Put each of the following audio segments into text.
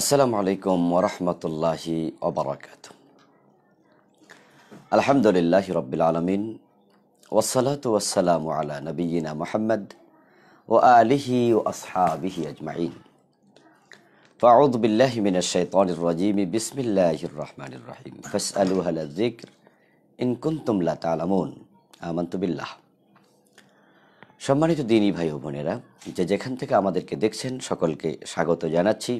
আসসালামু আলাইকুম ওরহমতুল্লাহি অবরাকাত আলহামদুলিল্লাহ রবিল আলমিন ওসালাত ওয়াসালাম আলা নবীনা মোহাম্মদ ওয়া আলিহি ও আসহাবিহি আজমাইন فأعوذ بالله من الشيطان الرجيم بسم الله الرحمن الرحيم فاسألوا هل الذكر إن كنتم لا تعلمون آمنت সম্মানিত দিনী ভাই ও বোনেরা যে যেখান থেকে আমাদেরকে দেখছেন সকলকে স্বাগত জানাচ্ছি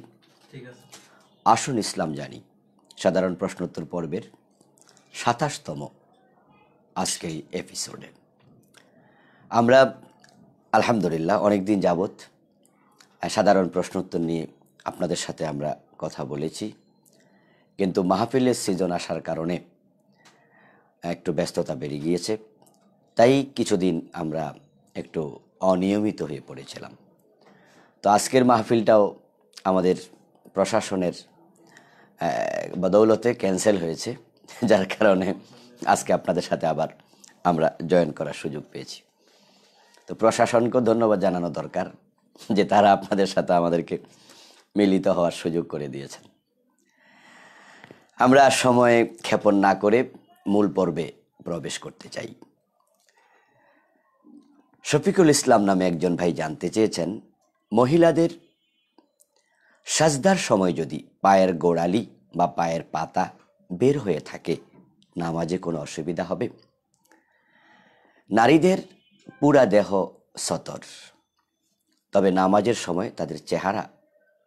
আসুন ইসলাম জানি সাধারণ প্রশ্নোত্তর পর্বের সাতাশতম আজকে এই এপিসোডে আমরা আলহামদুলিল্লাহ অনেক দিন যাবৎ সাধারণ প্রশ্নোত্তর নিয়ে আপনাদের সাথে আমরা কথা বলেছি কিন্তু মাহফিলের সিজন আসার কারণে একটু ব্যস্ততা বেড়ে গিয়েছে তাই কিছুদিন আমরা একটু অনিয়মিত হয়ে পড়েছিলাম তো আজকের মাহফিলটাও আমাদের প্রশাসনের বদৌলতে ক্যান্সেল হয়েছে যার কারণে আজকে আপনাদের সাথে আবার আমরা জয়েন করার সুযোগ পেয়েছি তো প্রশাসনকেও ধন্যবাদ জানানো দরকার যে তারা আপনাদের সাথে আমাদেরকে মিলিত হওয়ার সুযোগ করে দিয়েছেন আমরা সময়ে ক্ষেপণ না করে মূল পর্বে প্রবেশ করতে চাই শফিকুল ইসলাম নামে একজন ভাই জানতে চেয়েছেন মহিলাদের সাজদার সময় যদি পায়ের গোড়ালি বা পায়ের পাতা বের হয়ে থাকে নামাজে কোনো অসুবিধা হবে নারীদের পুরা দেহ সতর তবে নামাজের সময় তাদের চেহারা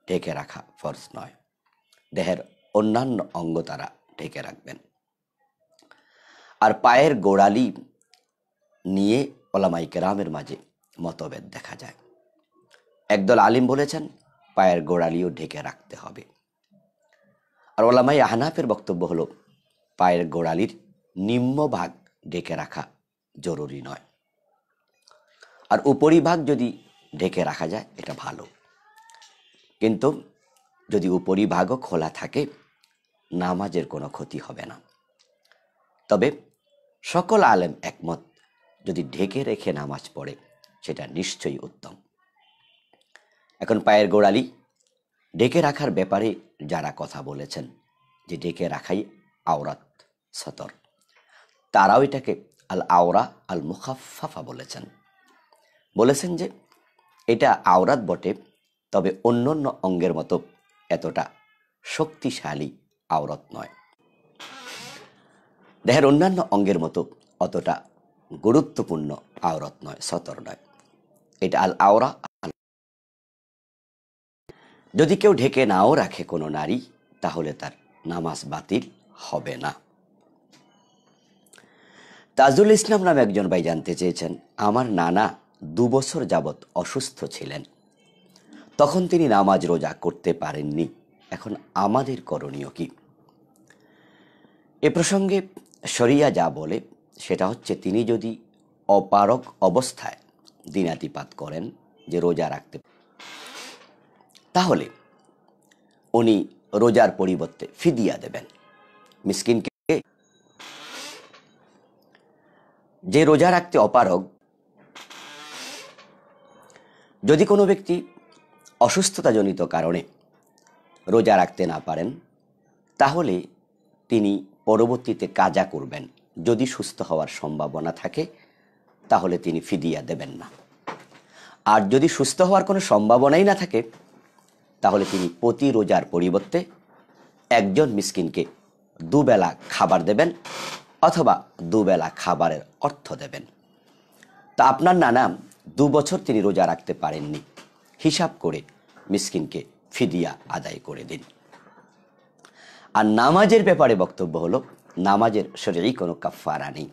ঢেকে রাখা ফরজ নয় দেহের অন্যান্য অঙ্গ তারা ঢেকে রাখবেন আর পায়ের গোড়ালি নিয়ে ওলামাইকে রামের মাঝে মতভেদ দেখা যায় একদল আলিম বলেছেন পায়ের গোড়ালিও ঢেকে রাখতে হবে আর ওলামাই আহনাফের বক্তব্য হলো পায়ের গোড়ালির নিম্নভাগ ঢেকে রাখা জরুরি নয় আর উপরিভাগ যদি ঢেকে রাখা যায় এটা ভালো কিন্তু যদি উপরিভাগও খোলা থাকে নামাজের কোনো ক্ষতি হবে না তবে সকল আলেম একমত যদি ঢেকে রেখে নামাজ পড়ে সেটা নিশ্চয়ই উত্তম এখন পায়ের গোড়ালি ডেকে রাখার ব্যাপারে যারা কথা বলেছেন যে ডেকে রাখাই আওরাত সতর তারাও এটাকে আল আওরা আল মুখাফাফা বলেছেন বলেছেন যে এটা আওরাত বটে তবে অন্যান্য অঙ্গের মতো এতটা শক্তিশালী আওরত নয় দেহের অন্যান্য অঙ্গের মতো অতটা গুরুত্বপূর্ণ আওরত নয় সতর নয় এটা আল আওরা যদি কেউ ঢেকে নাও রাখে কোনো নারী তাহলে তার নামাজ বাতিল হবে না তাজুল ইসলাম নামে একজন ভাই জানতে চেয়েছেন আমার নানা দু বছর যাবৎ অসুস্থ ছিলেন তখন তিনি নামাজ রোজা করতে পারেননি এখন আমাদের করণীয় কি এ প্রসঙ্গে শরিয়া যা বলে সেটা হচ্ছে তিনি যদি অপারক অবস্থায় দিনাতিপাত করেন যে রোজা রাখতে তাহলে উনি রোজার পরিবর্তে ফিদিয়া দেবেন মিসকিনকে যে রোজা রাখতে অপারগ যদি কোনো ব্যক্তি অসুস্থতাজনিত কারণে রোজা রাখতে না পারেন তাহলে তিনি পরবর্তীতে কাজা করবেন যদি সুস্থ হওয়ার সম্ভাবনা থাকে তাহলে তিনি ফিদিয়া দেবেন না আর যদি সুস্থ হওয়ার কোনো সম্ভাবনাই না থাকে তাহলে তিনি প্রতি রোজার পরিবর্তে একজন মিসকিনকে দুবেলা খাবার দেবেন অথবা দুবেলা খাবারের অর্থ দেবেন তা আপনার নানা দু বছর তিনি রোজা রাখতে পারেননি হিসাব করে মিসকিনকে ফিদিয়া আদায় করে দিন আর নামাজের ব্যাপারে বক্তব্য হলো নামাজের শরীরেই কোনো কাফারা নেই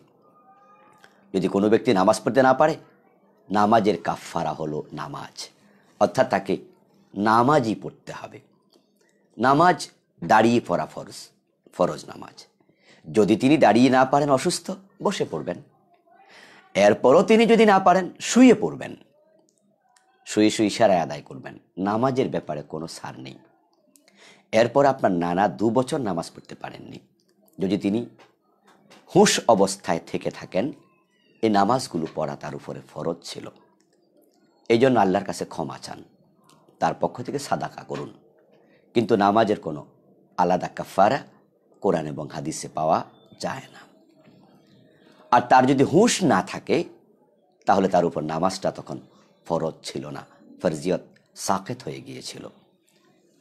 যদি কোনো ব্যক্তি নামাজ পড়তে না পারে নামাজের কাফারা হলো নামাজ অর্থাৎ তাকে নামাজই পড়তে হবে নামাজ দাঁড়িয়ে পড়া ফরজ ফরজ নামাজ যদি তিনি দাঁড়িয়ে না পারেন অসুস্থ বসে পড়বেন এরপরও তিনি যদি না পারেন শুয়ে পড়বেন শুয়ে শুয়ে ইশারায় আদায় করবেন নামাজের ব্যাপারে কোনো সার নেই এরপর আপনার নানা দু বছর নামাজ পড়তে পারেননি যদি তিনি হুঁশ অবস্থায় থেকে থাকেন এই নামাজগুলো পড়া তার উপরে ফরজ ছিল এই জন্য আল্লাহর কাছে ক্ষমা চান তার পক্ষ থেকে সাদাকা করুন কিন্তু নামাজের কোনো আলাদা কাফারা কোরআন এবং হাদিসে পাওয়া যায় না আর তার যদি হুঁশ না থাকে তাহলে তার উপর নামাজটা তখন ফরজ ছিল না ফরজিয়ত সাকেত হয়ে গিয়েছিল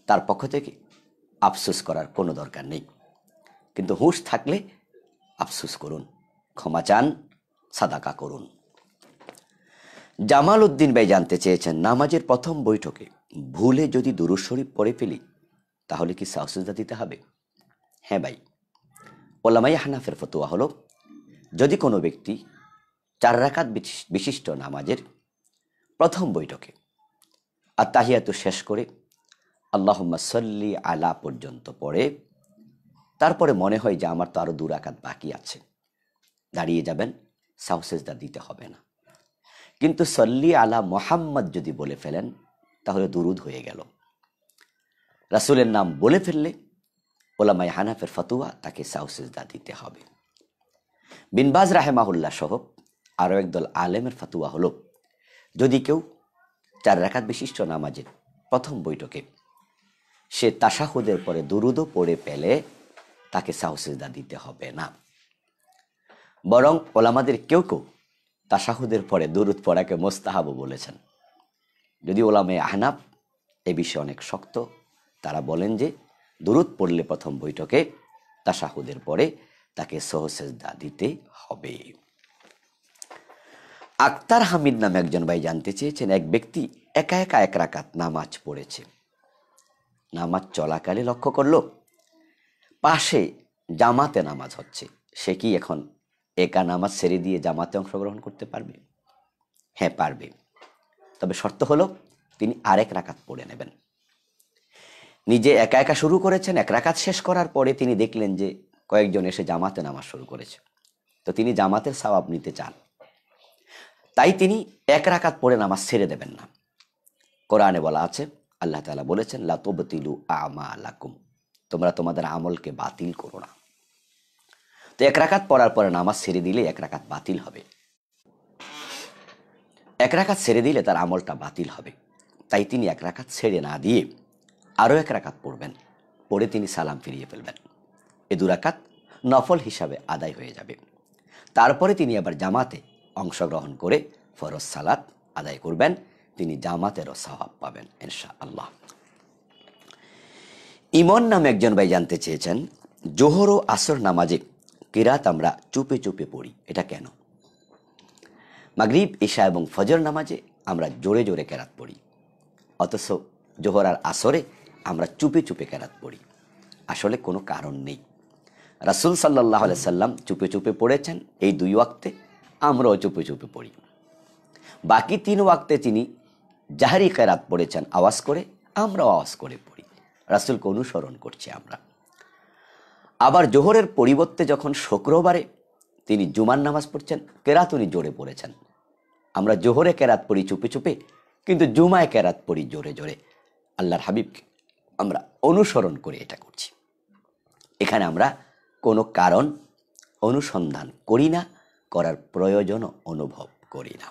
তার পক্ষ থেকে আফসুস করার কোনো দরকার নেই কিন্তু হুঁশ থাকলে আফসুস করুন ক্ষমা চান সাদাকা করুন জামাল উদ্দিন ভাই জানতে চেয়েছেন নামাজের প্রথম বৈঠকে ভুলে যদি দুরুশরীফ শরীফ পড়ে ফেলি তাহলে কি সাহসজা দিতে হবে হ্যাঁ ভাই ওলামাই হানাফের ফতোয়া হলো যদি কোনো ব্যক্তি চার রাকাত বিশিষ্ট নামাজের প্রথম বৈঠকে আর তো শেষ করে আল্লাহ সাল্লি আলা পর্যন্ত পড়ে তারপরে মনে হয় যে আমার তো আরও দু রাকাত বাকি আছে দাঁড়িয়ে যাবেন সাহসেজদা দিতে হবে না কিন্তু সল্লি আলা মোহাম্মদ যদি বলে ফেলেন তাহলে দুরুদ হয়ে গেল রাসুলের নাম বলে ফেললে ওলামাই হানাফের ফতুয়া তাকে সাউসেজদা দিতে হবে বিনবাজ রাহেমাহুল্লা সহ আরও একদল আলেমের ফতুয়া হল যদি কেউ চার রাখাত বিশিষ্ট নামাজের প্রথম বৈঠকে সে তাসাহুদের পরে দুরুদও পড়ে পেলে তাকে সাহসেজদা দিতে হবে না বরং ওলামাদের কেউ কেউ তাসাহুদের পরে দুরুদ পড়াকে মোস্তাহাবু বলেছেন যদি ওলামে আহনাফ এ বিষয়ে অনেক শক্ত তারা বলেন যে দূরত পড়লে প্রথম বৈঠকে তাসাহুদের পরে তাকে সহসেজদা দিতে হবে আক্তার হামিদ নামে একজন ভাই জানতে চেয়েছেন এক ব্যক্তি একা একা এক রাকাত নামাজ পড়েছে নামাজ চলাকালে লক্ষ্য করল পাশে জামাতে নামাজ হচ্ছে সে কি এখন একা নামাজ ছেড়ে দিয়ে জামাতে অংশগ্রহণ করতে পারবে হ্যাঁ পারবে তবে শর্ত হলো তিনি আরেক রাকাত পড়ে নেবেন নিজে একা একা শুরু করেছেন এক রাকাত শেষ করার পরে তিনি দেখলেন যে কয়েকজন এসে জামাতে নামাজ শুরু করেছে তো তিনি জামাতের সাবাব নিতে চান তাই তিনি এক রাকাত পড়ে নামাজ ছেড়ে দেবেন না কোরআনে বলা আছে আল্লাহ তালা বলেছেন লাতবতিলু আমা লাকুম তোমরা তোমাদের আমলকে বাতিল করো না তো এক রাকাত পড়ার পরে নামাজ ছেড়ে দিলে এক রাকাত বাতিল হবে এক রাখাত ছেড়ে দিলে তার আমলটা বাতিল হবে তাই তিনি এক রাখাত ছেড়ে না দিয়ে আরও এক রাখাত পড়বেন পড়ে তিনি সালাম ফিরিয়ে ফেলবেন এ দুরাকাত নফল হিসাবে আদায় হয়ে যাবে তারপরে তিনি আবার জামাতে অংশগ্রহণ করে ফরজ সালাত আদায় করবেন তিনি জামাতেরও স্বভাব পাবেন ইনশা আল্লাহ ইমন নামে একজন ভাই জানতে চেয়েছেন জোহর ও আসর নামাজে কিরাত আমরা চুপে চুপে পড়ি এটা কেন মাগরিব ঈশা এবং ফজর নামাজে আমরা জোরে জোরে কেরাত পড়ি অথচ জোহর আর আসরে আমরা চুপে চুপে কেরাত পড়ি আসলে কোনো কারণ নেই রাসুল সাল্লাহ সাল্লাম চুপে চুপে পড়েছেন এই দুই ওয়াক্তে আমরাও চুপে চুপে পড়ি বাকি তিন ওয়াক্তে তিনি জাহারি কেরাত পড়েছেন আওয়াজ করে আমরাও আওয়াজ করে পড়ি রাসুলকে অনুসরণ করছি আমরা আবার জোহরের পরিবর্তে যখন শুক্রবারে তিনি জুমার নামাজ পড়ছেন কেরাত উনি জোরে পড়েছেন আমরা জোহরে কেরাত পড়ি চুপে চুপে কিন্তু জুমায় কেরাত পড়ি জোরে জোরে আল্লাহর হাবিবকে আমরা অনুসরণ করে এটা করছি এখানে আমরা কোনো কারণ অনুসন্ধান করি না করার প্রয়োজনও অনুভব করি না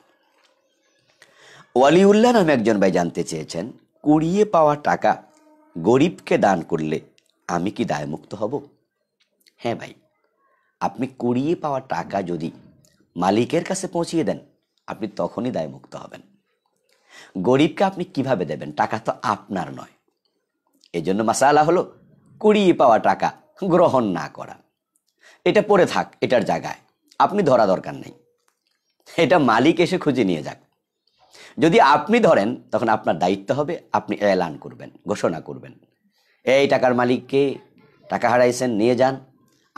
ওয়ালিউল্লাহ নামে একজন ভাই জানতে চেয়েছেন কুড়িয়ে পাওয়া টাকা গরিবকে দান করলে আমি কি দায়মুক্ত হব হ্যাঁ ভাই আপনি কুড়িয়ে পাওয়া টাকা যদি মালিকের কাছে পৌঁছিয়ে দেন আপনি তখনই দায়মুক্ত হবেন গরিবকে আপনি কিভাবে দেবেন টাকা তো আপনার নয় এজন্য মাসালা হলো কুড়িয়ে পাওয়া টাকা গ্রহণ না করা এটা পড়ে থাক এটার জায়গায় আপনি ধরা দরকার নেই এটা মালিক এসে খুঁজে নিয়ে যাক যদি আপনি ধরেন তখন আপনার দায়িত্ব হবে আপনি এলান করবেন ঘোষণা করবেন এই টাকার মালিককে টাকা হারাইছেন নিয়ে যান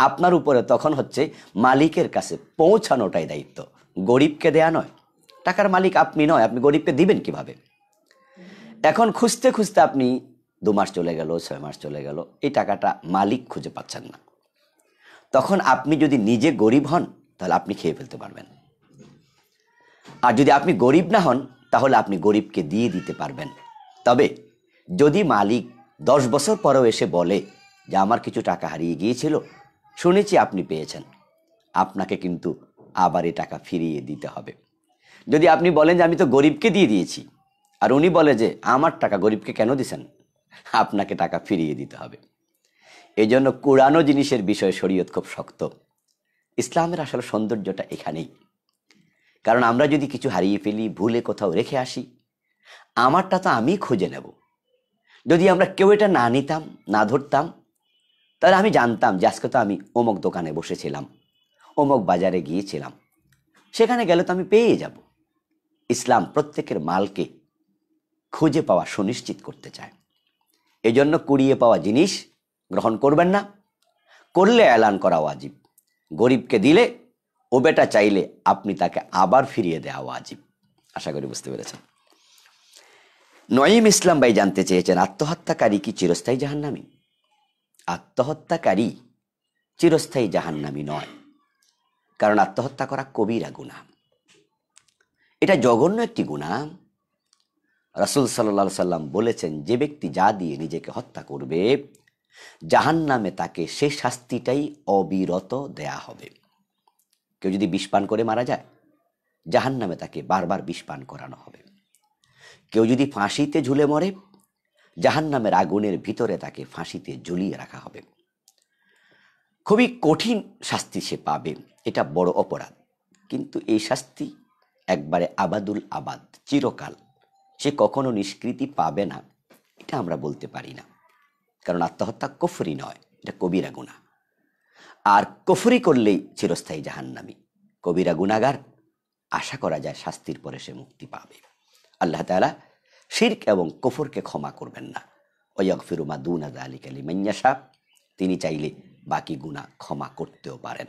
আপনার উপরে তখন হচ্ছে মালিকের কাছে পৌঁছানোটাই দায়িত্ব গরিবকে দেয়া নয় টাকার মালিক আপনি নয় আপনি গরিবকে দিবেন কিভাবে এখন খুঁজতে খুঁজতে আপনি দু মাস চলে গেল ছয় মাস চলে গেল এই টাকাটা মালিক খুঁজে পাচ্ছেন না তখন আপনি যদি নিজে গরিব হন তাহলে আপনি খেয়ে ফেলতে পারবেন আর যদি আপনি গরিব না হন তাহলে আপনি গরিবকে দিয়ে দিতে পারবেন তবে যদি মালিক দশ বছর পরেও এসে বলে যে আমার কিছু টাকা হারিয়ে গিয়েছিল শুনেছি আপনি পেয়েছেন আপনাকে কিন্তু আবার এ টাকা ফিরিয়ে দিতে হবে যদি আপনি বলেন যে আমি তো গরিবকে দিয়ে দিয়েছি আর উনি বলে যে আমার টাকা গরিবকে কেন দিছেন আপনাকে টাকা ফিরিয়ে দিতে হবে এই জন্য কোরআনো জিনিসের বিষয়ে শরীয়ত খুব শক্ত ইসলামের আসলে সৌন্দর্যটা এখানেই কারণ আমরা যদি কিছু হারিয়ে ফেলি ভুলে কোথাও রেখে আসি আমারটা তো আমি খুঁজে নেব যদি আমরা কেউ এটা না নিতাম না ধরতাম তাহলে আমি জানতাম যে আজকে তো আমি অমুক দোকানে বসেছিলাম অমুক বাজারে গিয়েছিলাম সেখানে গেলে তো আমি পেয়ে যাব ইসলাম প্রত্যেকের মালকে খুঁজে পাওয়া সুনিশ্চিত করতে চায় এজন্য কুড়িয়ে পাওয়া জিনিস গ্রহণ করবেন না করলে অ্যালান করা ওয়াজিব গরিবকে দিলে ও বেটা চাইলে আপনি তাকে আবার ফিরিয়ে দেওয়া ওয়াজিব আশা করি বুঝতে পেরেছেন নয়িম ইসলাম ভাই জানতে চেয়েছেন আত্মহত্যাকারী কি চিরস্থায়ী জাহান্নামী আত্মহত্যাকারী চিরস্থায়ী জাহান্নামি নয় কারণ আত্মহত্যা করা কবিরা গুণা এটা জঘন্য একটি গুণা রাসুল সাল্লা সাল্লাম বলেছেন যে ব্যক্তি যা দিয়ে নিজেকে হত্যা করবে জাহান নামে তাকে সে শাস্তিটাই অবিরত দেয়া হবে কেউ যদি বিষপান করে মারা যায় জাহান নামে তাকে বারবার বিষপান করানো হবে কেউ যদি ফাঁসিতে ঝুলে মরে জাহান্নামের আগুনের ভিতরে তাকে ফাঁসিতে ঝুলিয়ে রাখা হবে খুবই কঠিন শাস্তি সে পাবে এটা বড় অপরাধ কিন্তু এই শাস্তি একবারে আবাদুল আবাদ চিরকাল সে কখনো নিষ্কৃতি পাবে না এটা আমরা বলতে পারি না কারণ আত্মহত্যা কফরি নয় এটা কবিরা গুণা আর কফরি করলেই চিরস্থায়ী জাহান্নামি কবিরা গুণাগার আশা করা যায় শাস্তির পরে সে মুক্তি পাবে আল্লাহ তালা শির্ক এবং কফরকে ক্ষমা করবেন না অয়ক ফিরুমা দু নাজা আলী কালী মাইয়াশা তিনি চাইলে বাকি গুণা ক্ষমা করতেও পারেন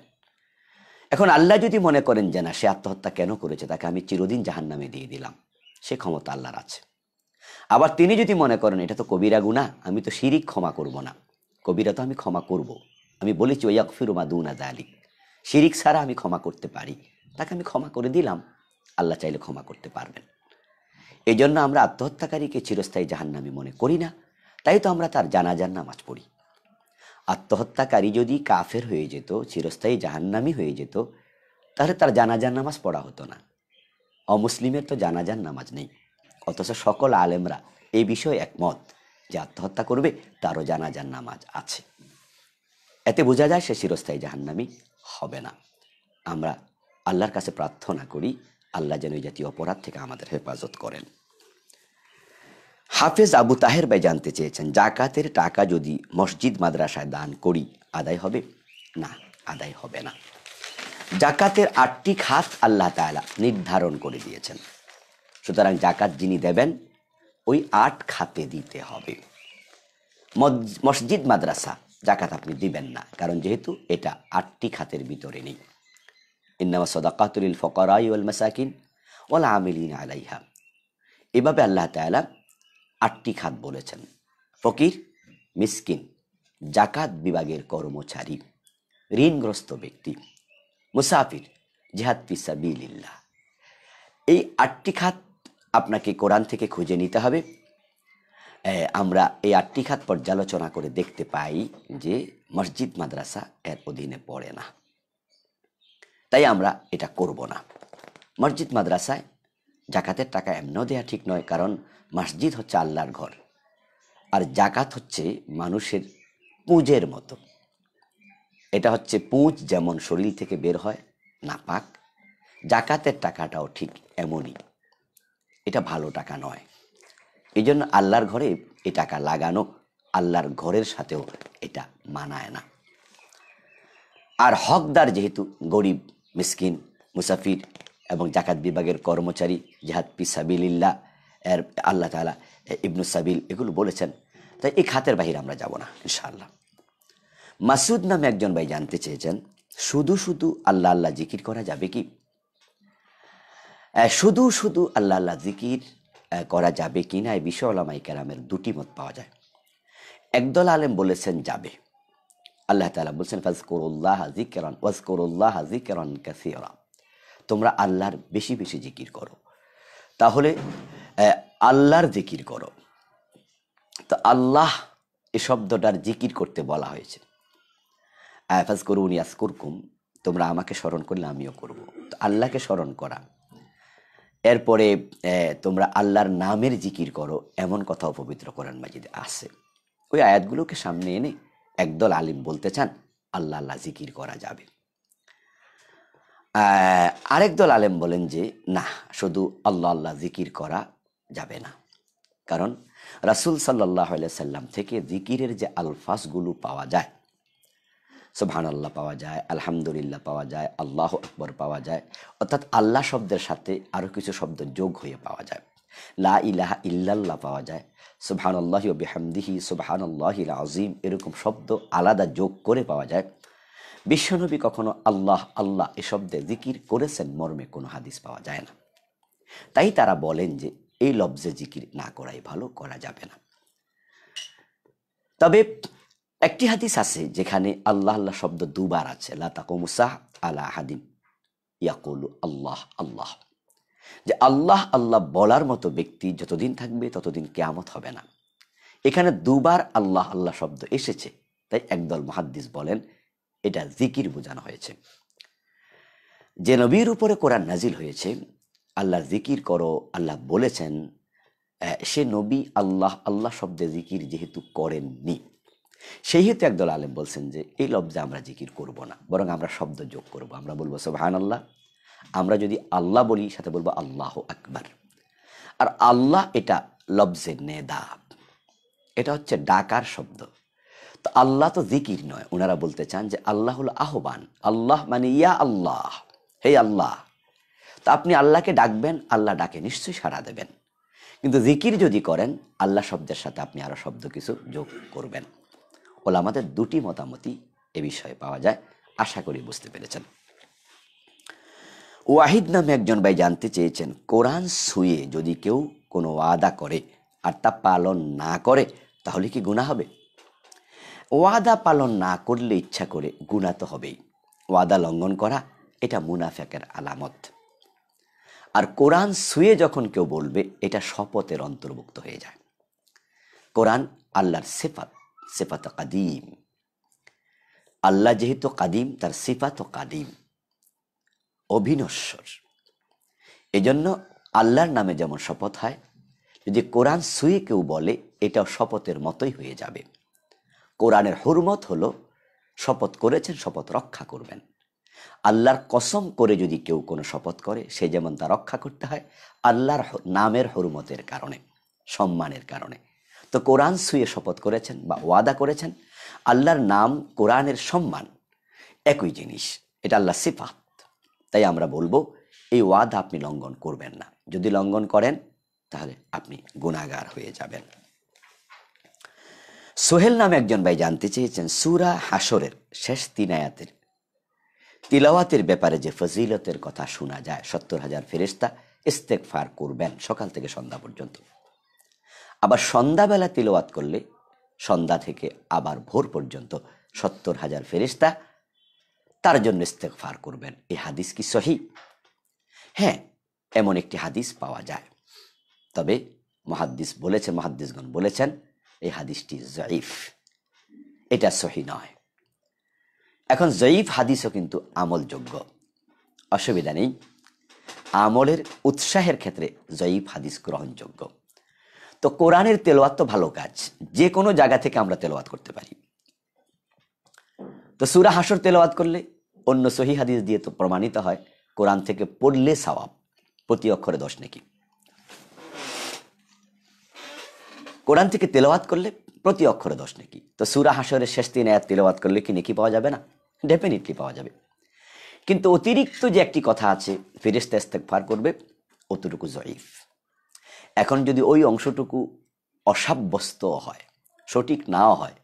এখন আল্লাহ যদি মনে করেন যে না সে আত্মহত্যা কেন করেছে তাকে আমি চিরদিন জাহান নামে দিয়ে দিলাম সে ক্ষমতা আল্লাহর আছে আবার তিনি যদি মনে করেন এটা তো কবিরা গুণা আমি তো শিরিক ক্ষমা করব না কবিরা তো আমি ক্ষমা করব। আমি বলেছি ওয়াক ফিরুমা দুনা আলিক শিরিক ছাড়া আমি ক্ষমা করতে পারি তাকে আমি ক্ষমা করে দিলাম আল্লাহ চাইলে ক্ষমা করতে পারবেন এই জন্য আমরা আত্মহত্যাকারীকে চিরস্থায়ী জাহান্নামি মনে করি না তাই তো আমরা তার জানাজার নামাজ পড়ি আত্মহত্যাকারী যদি কাফের হয়ে যেত চিরস্থায়ী জাহান্নামি হয়ে যেত তাহলে তার জানাজার নামাজ পড়া হতো না অমুসলিমের তো জানাজার নামাজ নেই অথচ সকল আলেমরা এই বিষয়ে একমত যে আত্মহত্যা করবে তারও জানাজার নামাজ আছে এতে বোঝা যায় সে চিরস্থায়ী জাহান্নামি হবে না আমরা আল্লাহর কাছে প্রার্থনা করি আল্লাহ যেন এই জাতীয় অপরাধ থেকে আমাদের হেফাজত করেন হাফেজ আবু তাহের ভাই জানতে চেয়েছেন জাকাতের টাকা যদি মসজিদ মাদ্রাসায় দান করি আদায় হবে না আদায় হবে না জাকাতের আটটি খাত আল্লাহ তালা নির্ধারণ করে দিয়েছেন সুতরাং জাকাত যিনি দেবেন ওই আট খাতে দিতে হবে মসজিদ মাদ্রাসা জাকাত আপনি দিবেন না কারণ যেহেতু এটা আটটি খাতের ভিতরে নেই ইন্নামা সদাকাতুল ফকরাই ওয়াল মাসাকিন ওলা আমিলিন আলাইহা এভাবে আল্লাহ তালা আটটি খাত বলেছেন ফকির মিসকিন জাকাত বিভাগের কর্মচারী ঋণগ্রস্ত ব্যক্তি মুসাফির জেহাদ ফিসাবিল্লা এই আটটি খাত আপনাকে কোরআন থেকে খুঁজে নিতে হবে আমরা এই আটটি খাত পর্যালোচনা করে দেখতে পাই যে মসজিদ মাদ্রাসা এর অধীনে পড়ে না তাই আমরা এটা করব না মসজিদ মাদ্রাসায় জাকাতের টাকা এমনও দেয়া ঠিক নয় কারণ মসজিদ হচ্ছে আল্লাহর ঘর আর জাকাত হচ্ছে মানুষের পুঁজের মতো এটা হচ্ছে পুঁজ যেমন শরীর থেকে বের হয় না পাক জাকাতের টাকাটাও ঠিক এমনই এটা ভালো টাকা নয় এই জন্য আল্লাহর ঘরে এ টাকা লাগানো আল্লাহর ঘরের সাথেও এটা মানায় না আর হকদার যেহেতু গরিব মিসকিন মুসাফির এবং জাকাত বিভাগের কর্মচারী জেহাদ পি এর আল্লাহ তালা ইবনু সাবিল এগুলো বলেছেন তাই এই খাতের বাহিরে আমরা যাব না ইনশাআল্লাহ মাসুদ নামে একজন ভাই জানতে চেয়েছেন শুধু শুধু আল্লাহ আল্লাহ জিকির করা যাবে কি শুধু শুধু আল্লাহ আল্লাহ জিকির করা যাবে কি না এই বিষয় ওলামাই কেরামের দুটি মত পাওয়া যায় একদল আলেম বলেছেন যাবে আল্লাহ তালা বলছেন ফাজকরুল্লাহ হাজি কেরন ওয়াজকরুল্লাহ হাজি কেরন কাসিরা তোমরা আল্লাহর বেশি বেশি জিকির করো তাহলে আল্লাহর জিকির করো তো আল্লাহ এ শব্দটার জিকির করতে বলা হয়েছে আয়াফাজ করুন ইয়াস কুরকুম তোমরা আমাকে স্মরণ করলে আমিও করব তো আল্লাহকে স্মরণ করা এরপরে তোমরা আল্লাহর নামের জিকির করো এমন কথাও পবিত্র করেন মাজিদ আসে ওই আয়াতগুলোকে সামনে এনে একদল আলিম বলতে চান আল্লাহ আল্লাহ জিকির করা যাবে আরেক দল আলেম বলেন যে না শুধু আল্লাহ আল্লাহ জিকির করা যাবে না কারণ রাসুল সাল্লাহ সাল্লাম থেকে জিকিরের যে আলফাসগুলো পাওয়া যায় আল্লাহ পাওয়া যায় আলহামদুলিল্লাহ পাওয়া যায় আল্লাহ আকবর পাওয়া যায় অর্থাৎ আল্লাহ শব্দের সাথে আরও কিছু শব্দ যোগ হয়ে পাওয়া যায় লা ইলাহ ইল্লাল্লাহ পাওয়া যায় আল্লাহ ও বিহামদিহি আল্লাহ আজিম এরকম শব্দ আলাদা যোগ করে পাওয়া যায় বিশ্বনবী কখনো আল্লাহ আল্লাহ এ শব্দে জিকির করেছেন মর্মে কোনো হাদিস পাওয়া যায় না তাই তারা বলেন যে এই লব্জে জিকির না করাই ভালো করা যাবে না তবে একটি হাদিস আছে যেখানে আল্লাহ আল্লাহ শব্দ দুবার আছে লাতাকুমুসাহ আল্লাহ হাদিম ইয়াকলু আল্লাহ আল্লাহ যে আল্লাহ আল্লাহ বলার মতো ব্যক্তি যতদিন থাকবে ততদিন কেয়ামত হবে না এখানে দুবার আল্লাহ আল্লাহ শব্দ এসেছে তাই একদল মহাদ্দিস বলেন এটা জিকির বোঝানো হয়েছে যে নবীর উপরে কোরআন নাজিল হয়েছে আল্লাহ জিকির করো আল্লাহ বলেছেন সে নবী আল্লাহ আল্লাহ শব্দে জিকির যেহেতু করেননি সেই হেতু একদল আলেম বলছেন যে এই লব্জে আমরা জিকির করব না বরং আমরা শব্দ যোগ করব আমরা বলবো সোহান আল্লাহ আমরা যদি আল্লাহ বলি সাথে বলবো আল্লাহ আকবার আর আল্লাহ এটা লব্জে নেদা এটা হচ্ছে ডাকার শব্দ তো আল্লাহ তো জিকির নয় ওনারা বলতে চান যে আল্লাহ হলো আহ্বান আল্লাহ মানে ইয়া আল্লাহ হে আল্লাহ তা আপনি আল্লাহকে ডাকবেন আল্লাহ ডাকে নিশ্চয়ই সাড়া দেবেন কিন্তু জিকির যদি করেন আল্লাহ শব্দের সাথে আপনি আরও শব্দ কিছু যোগ করবেন ওলা আমাদের দুটি মতামতি এ বিষয়ে পাওয়া যায় আশা করি বুঝতে পেরেছেন ওয়াহিদ নামে একজন ভাই জানতে চেয়েছেন কোরআন শুয়ে যদি কেউ কোনো ওয়াদা করে আর তা পালন না করে তাহলে কি গুণা হবে ওয়াদা পালন না করলে ইচ্ছা করে গুণাতে তো হবেই ওয়াদা লঙ্ঘন করা এটা মুনাফেকের আলামত আর কোরআন শুয়ে যখন কেউ বলবে এটা শপথের অন্তর্ভুক্ত হয়ে যায় কোরআন আল্লাহর সেফাত সেফাত কাদিম আল্লাহ যেহেতু কাদিম তার সিফাত কাদিম অভিনশ্বর এজন্য আল্লাহর নামে যেমন শপথ হয় যদি কোরআন সুয়ে কেউ বলে এটাও শপথের মতোই হয়ে যাবে কোরআনের হুরমত হল শপথ করেছেন শপথ রক্ষা করবেন আল্লাহর কসম করে যদি কেউ কোনো শপথ করে সে যেমন তা রক্ষা করতে হয় আল্লাহর নামের হরুমতের কারণে সম্মানের কারণে তো কোরআন সুয়ে শপথ করেছেন বা ওয়াদা করেছেন আল্লাহর নাম কোরআনের সম্মান একই জিনিস এটা আল্লাহ সিফাত তাই আমরা বলবো এই ওয়াদা আপনি লঙ্ঘন করবেন না যদি লঙ্ঘন করেন তাহলে আপনি গুণাগার হয়ে যাবেন সোহেল নামে একজন ভাই জানতে চেয়েছেন সুরা হাসরের শেষ তিন আয়াতের তিলাওয়াতের ব্যাপারে যে ফজিলতের কথা শোনা যায় সত্তর হাজার ফেরিস্তা ফার করবেন সকাল থেকে সন্ধ্যা পর্যন্ত আবার সন্ধ্যাবেলা তিলওয়াত করলে সন্ধ্যা থেকে আবার ভোর পর্যন্ত সত্তর হাজার ফেরিস্তা তার জন্য ফার করবেন এই হাদিস কি সহি হ্যাঁ এমন একটি হাদিস পাওয়া যায় তবে মহাদ্দিস বলেছেন মহাদ্দিসগণ বলেছেন এই হাদিসটি জয়ীফ এটা সহি নয় এখন জয়ীফ হাদিসও কিন্তু আমলযোগ্য অসুবিধা নেই আমলের উৎসাহের ক্ষেত্রে জয়ীফ হাদিস গ্রহণযোগ্য তো কোরআনের তেলোয়াত তো ভালো কাজ যে কোনো জায়গা থেকে আমরা তেলোয়াত করতে পারি তো সুরা হাসর তেলোয়াত করলে অন্য সহি হাদিস দিয়ে তো প্রমাণিত হয় কোরআন থেকে পড়লে সবাব প্রতি অক্ষরে দশ নাকি কোরআন থেকে তেলাওয়াত করলে প্রতি অক্ষরে দোষ নাকি তো সুরা হাসরের শেষ তিন আয়াত তেলাওয়াত করলে কি নেকি পাওয়া যাবে না ডেফিনেটলি পাওয়া যাবে কিন্তু অতিরিক্ত যে একটি কথা আছে ফেরিস্তা ফার করবে অতটুকু জয়ীফ এখন যদি ওই অংশটুকু অসাব্যস্ত হয় সঠিক নাও হয়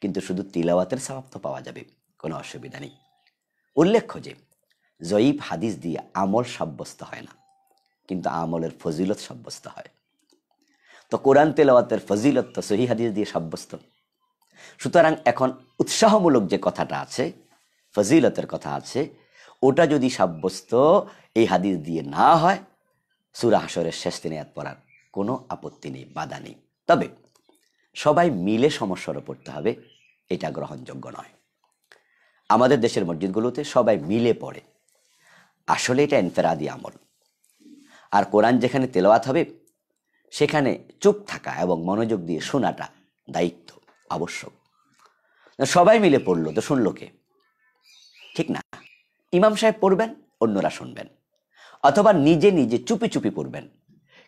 কিন্তু শুধু তিলাওয়াতের সমাপ্ত পাওয়া যাবে কোনো অসুবিধা নেই উল্লেখ্য যে জয়ীফ হাদিস দিয়ে আমল সাব্যস্ত হয় না কিন্তু আমলের ফজিলত সাব্যস্ত হয় তো কোরআন তেলাওয়াতের ফজিলত তো সহি হাদিস দিয়ে সাব্যস্ত সুতরাং এখন উৎসাহমূলক যে কথাটা আছে ফজিলতের কথা আছে ওটা যদি সাব্যস্ত এই হাদিস দিয়ে না হয় সুরা হাসরের শেষ দিনে এত পড়ার কোনো আপত্তি নেই বাধা নেই তবে সবাই মিলে সমস্যারও পড়তে হবে এটা গ্রহণযোগ্য নয় আমাদের দেশের মসজিদগুলোতে সবাই মিলে পড়ে আসলে এটা এনফেরাদি আমল আর কোরআন যেখানে তেলাওয়াত হবে সেখানে চুপ থাকা এবং মনোযোগ দিয়ে শোনাটা দায়িত্ব আবশ্যক সবাই মিলে পড়লো তো শুনলো কে ঠিক না ইমাম সাহেব পড়বেন অন্যরা শুনবেন অথবা নিজে নিজে চুপি চুপি পড়বেন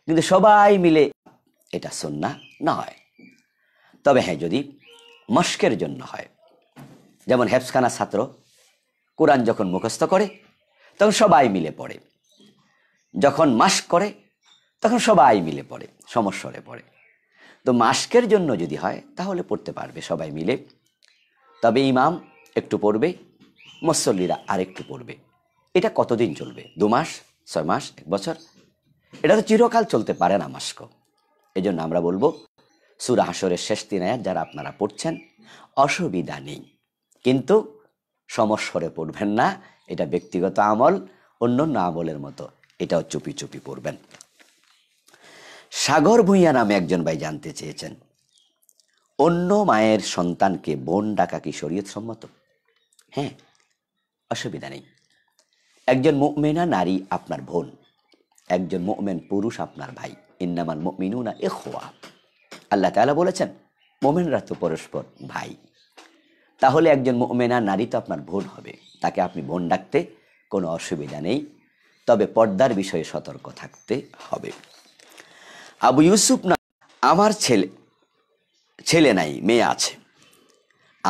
কিন্তু সবাই মিলে এটা সন্না হয় তবে হ্যাঁ যদি মস্কের জন্য হয় যেমন হেফসখানা ছাত্র কোরআন যখন মুখস্থ করে তখন সবাই মিলে পড়ে যখন মাস্ক করে তখন সবাই মিলে পড়ে সমস্যরে পড়ে তো মাস্কের জন্য যদি হয় তাহলে পড়তে পারবে সবাই মিলে তবে ইমাম একটু পড়বে মুসল্লিরা আরেকটু পড়বে এটা কতদিন চলবে দু মাস ছয় মাস এক বছর এটা তো চিরকাল চলতে পারে না মাস্ক এই জন্য আমরা বলবো সুরা হাসরের শেষ তিন আয়াত যারা আপনারা পড়ছেন অসুবিধা নেই কিন্তু সমস্বরে পড়বেন না এটা ব্যক্তিগত আমল অন্য আমলের মতো এটাও চুপি চুপি পড়বেন সাগর ভূঁইয়া নামে একজন ভাই জানতে চেয়েছেন অন্য মায়ের সন্তানকে বোন ডাকা কি শরীয়ত সম্মত হ্যাঁ অসুবিধা নেই একজন মেনা নারী আপনার বোন একজন মোমেন পুরুষ আপনার ভাই ইন্নামান না এ খোয়া আল্লাহ তালা বলেছেন মোমেনরা তো পরস্পর ভাই তাহলে একজন মোমেনা নারী তো আপনার বোন হবে তাকে আপনি বোন ডাকতে কোনো অসুবিধা নেই তবে পর্দার বিষয়ে সতর্ক থাকতে হবে আবু ইউসুফ না আমার ছেলে ছেলে নাই মেয়ে আছে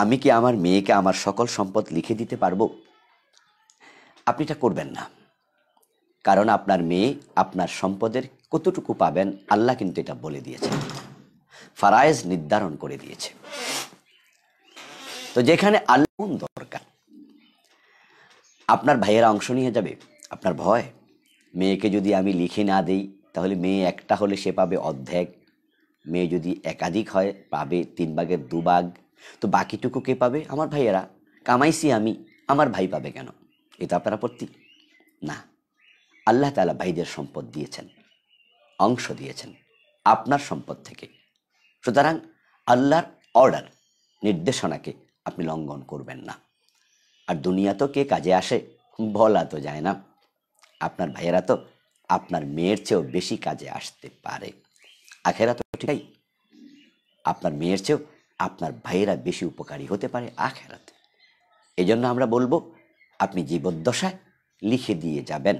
আমি কি আমার মেয়েকে আমার সকল সম্পদ লিখে দিতে পারবো আপনি এটা করবেন না কারণ আপনার মেয়ে আপনার সম্পদের কতটুকু পাবেন আল্লাহ কিন্তু এটা বলে দিয়েছে ফারায়েজ নির্ধারণ করে দিয়েছে তো যেখানে আল্লাহ দরকার আপনার ভাইয়েরা অংশ নিয়ে যাবে আপনার ভয় মেয়েকে যদি আমি লিখে না দেই তাহলে মেয়ে একটা হলে সে পাবে অর্ধেক মেয়ে যদি একাধিক হয় পাবে তিন ভাগের দুভাগ তো বাকিটুকু কে পাবে আমার ভাইয়েরা কামাইছি আমি আমার ভাই পাবে কেন এটা আপনার আপত্তি না আল্লাহ তালা ভাইদের সম্পদ দিয়েছেন অংশ দিয়েছেন আপনার সম্পদ থেকে সুতরাং আল্লাহর অর্ডার নির্দেশনাকে আপনি লঙ্ঘন করবেন না আর দুনিয়া তো কে কাজে আসে বলা তো যায় না আপনার ভাইয়েরা তো আপনার মেয়ের চেয়েও বেশি কাজে আসতে পারে আখেরা তো ঠিকাই আপনার মেয়ের চেয়েও আপনার ভাইয়েরা বেশি উপকারী হতে পারে আখেরাতে জন্য আমরা বলবো আপনি জীবদ্দশায় লিখে দিয়ে যাবেন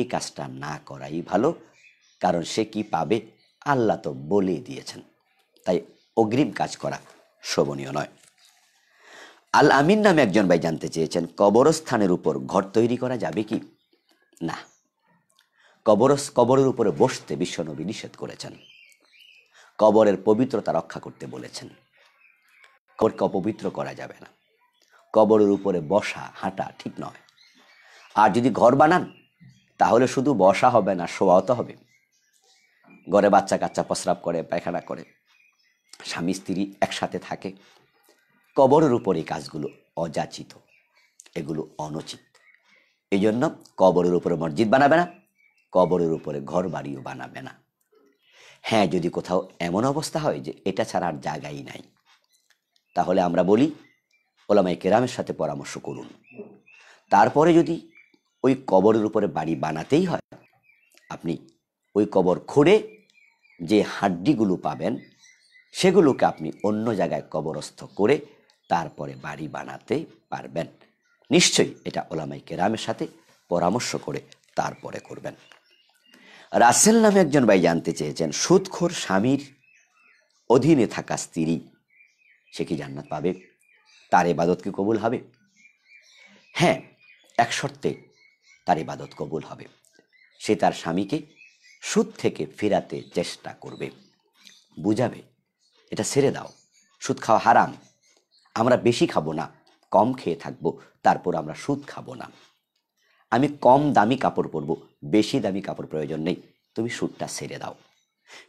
এই কাজটা না করাই ভালো কারণ সে কি পাবে আল্লাহ তো বলে দিয়েছেন তাই অগ্রিম কাজ করা শোভনীয় নয় আল আমিন নামে একজন ভাই জানতে চেয়েছেন কবরস্থানের উপর ঘর তৈরি করা যাবে কি না কবরস কবরের উপরে বসতে বিশ্বনবী নিষেধ করেছেন কবরের পবিত্রতা রক্ষা করতে বলেছেন কবরকে অপবিত্র করা যাবে না কবরের উপরে বসা হাঁটা ঠিক নয় আর যদি ঘর বানান তাহলে শুধু বসা হবে না শোয়াও তো হবে ঘরে বাচ্চা কাচ্চা প্রস্রাব করে পায়খানা করে স্বামী স্ত্রী একসাথে থাকে কবরের উপরে কাজগুলো অযাচিত এগুলো অনুচিত এই জন্য কবরের উপরে মসজিদ বানাবে না কবরের উপরে ঘর বাড়িও বানাবে না হ্যাঁ যদি কোথাও এমন অবস্থা হয় যে এটা ছাড়া আর জায়গাই নাই তাহলে আমরা বলি ওলামাই কেরামের সাথে পরামর্শ করুন তারপরে যদি ওই কবরের উপরে বাড়ি বানাতেই হয় আপনি ওই কবর খুঁড়ে যে হাড্ডিগুলো পাবেন সেগুলোকে আপনি অন্য জায়গায় কবরস্থ করে তারপরে বাড়ি বানাতে পারবেন নিশ্চয়ই এটা ওলামাই কেরামের সাথে পরামর্শ করে তারপরে করবেন রাসেল নামে একজন ভাই জানতে চেয়েছেন সুদখোর স্বামীর অধীনে থাকা স্ত্রী সে কি জান্নাত পাবে তার এবাদত কি কবুল হবে হ্যাঁ এক শর্তে তার এবাদত কবুল হবে সে তার স্বামীকে সুদ থেকে ফেরাতে চেষ্টা করবে বুঝাবে এটা ছেড়ে দাও সুদ খাওয়া হারাম আমরা বেশি খাবো না কম খেয়ে থাকবো তারপর আমরা সুদ খাবো না আমি কম দামি কাপড় পরবো বেশি দামি কাপড় প্রয়োজন নেই তুমি সুটটা ছেড়ে দাও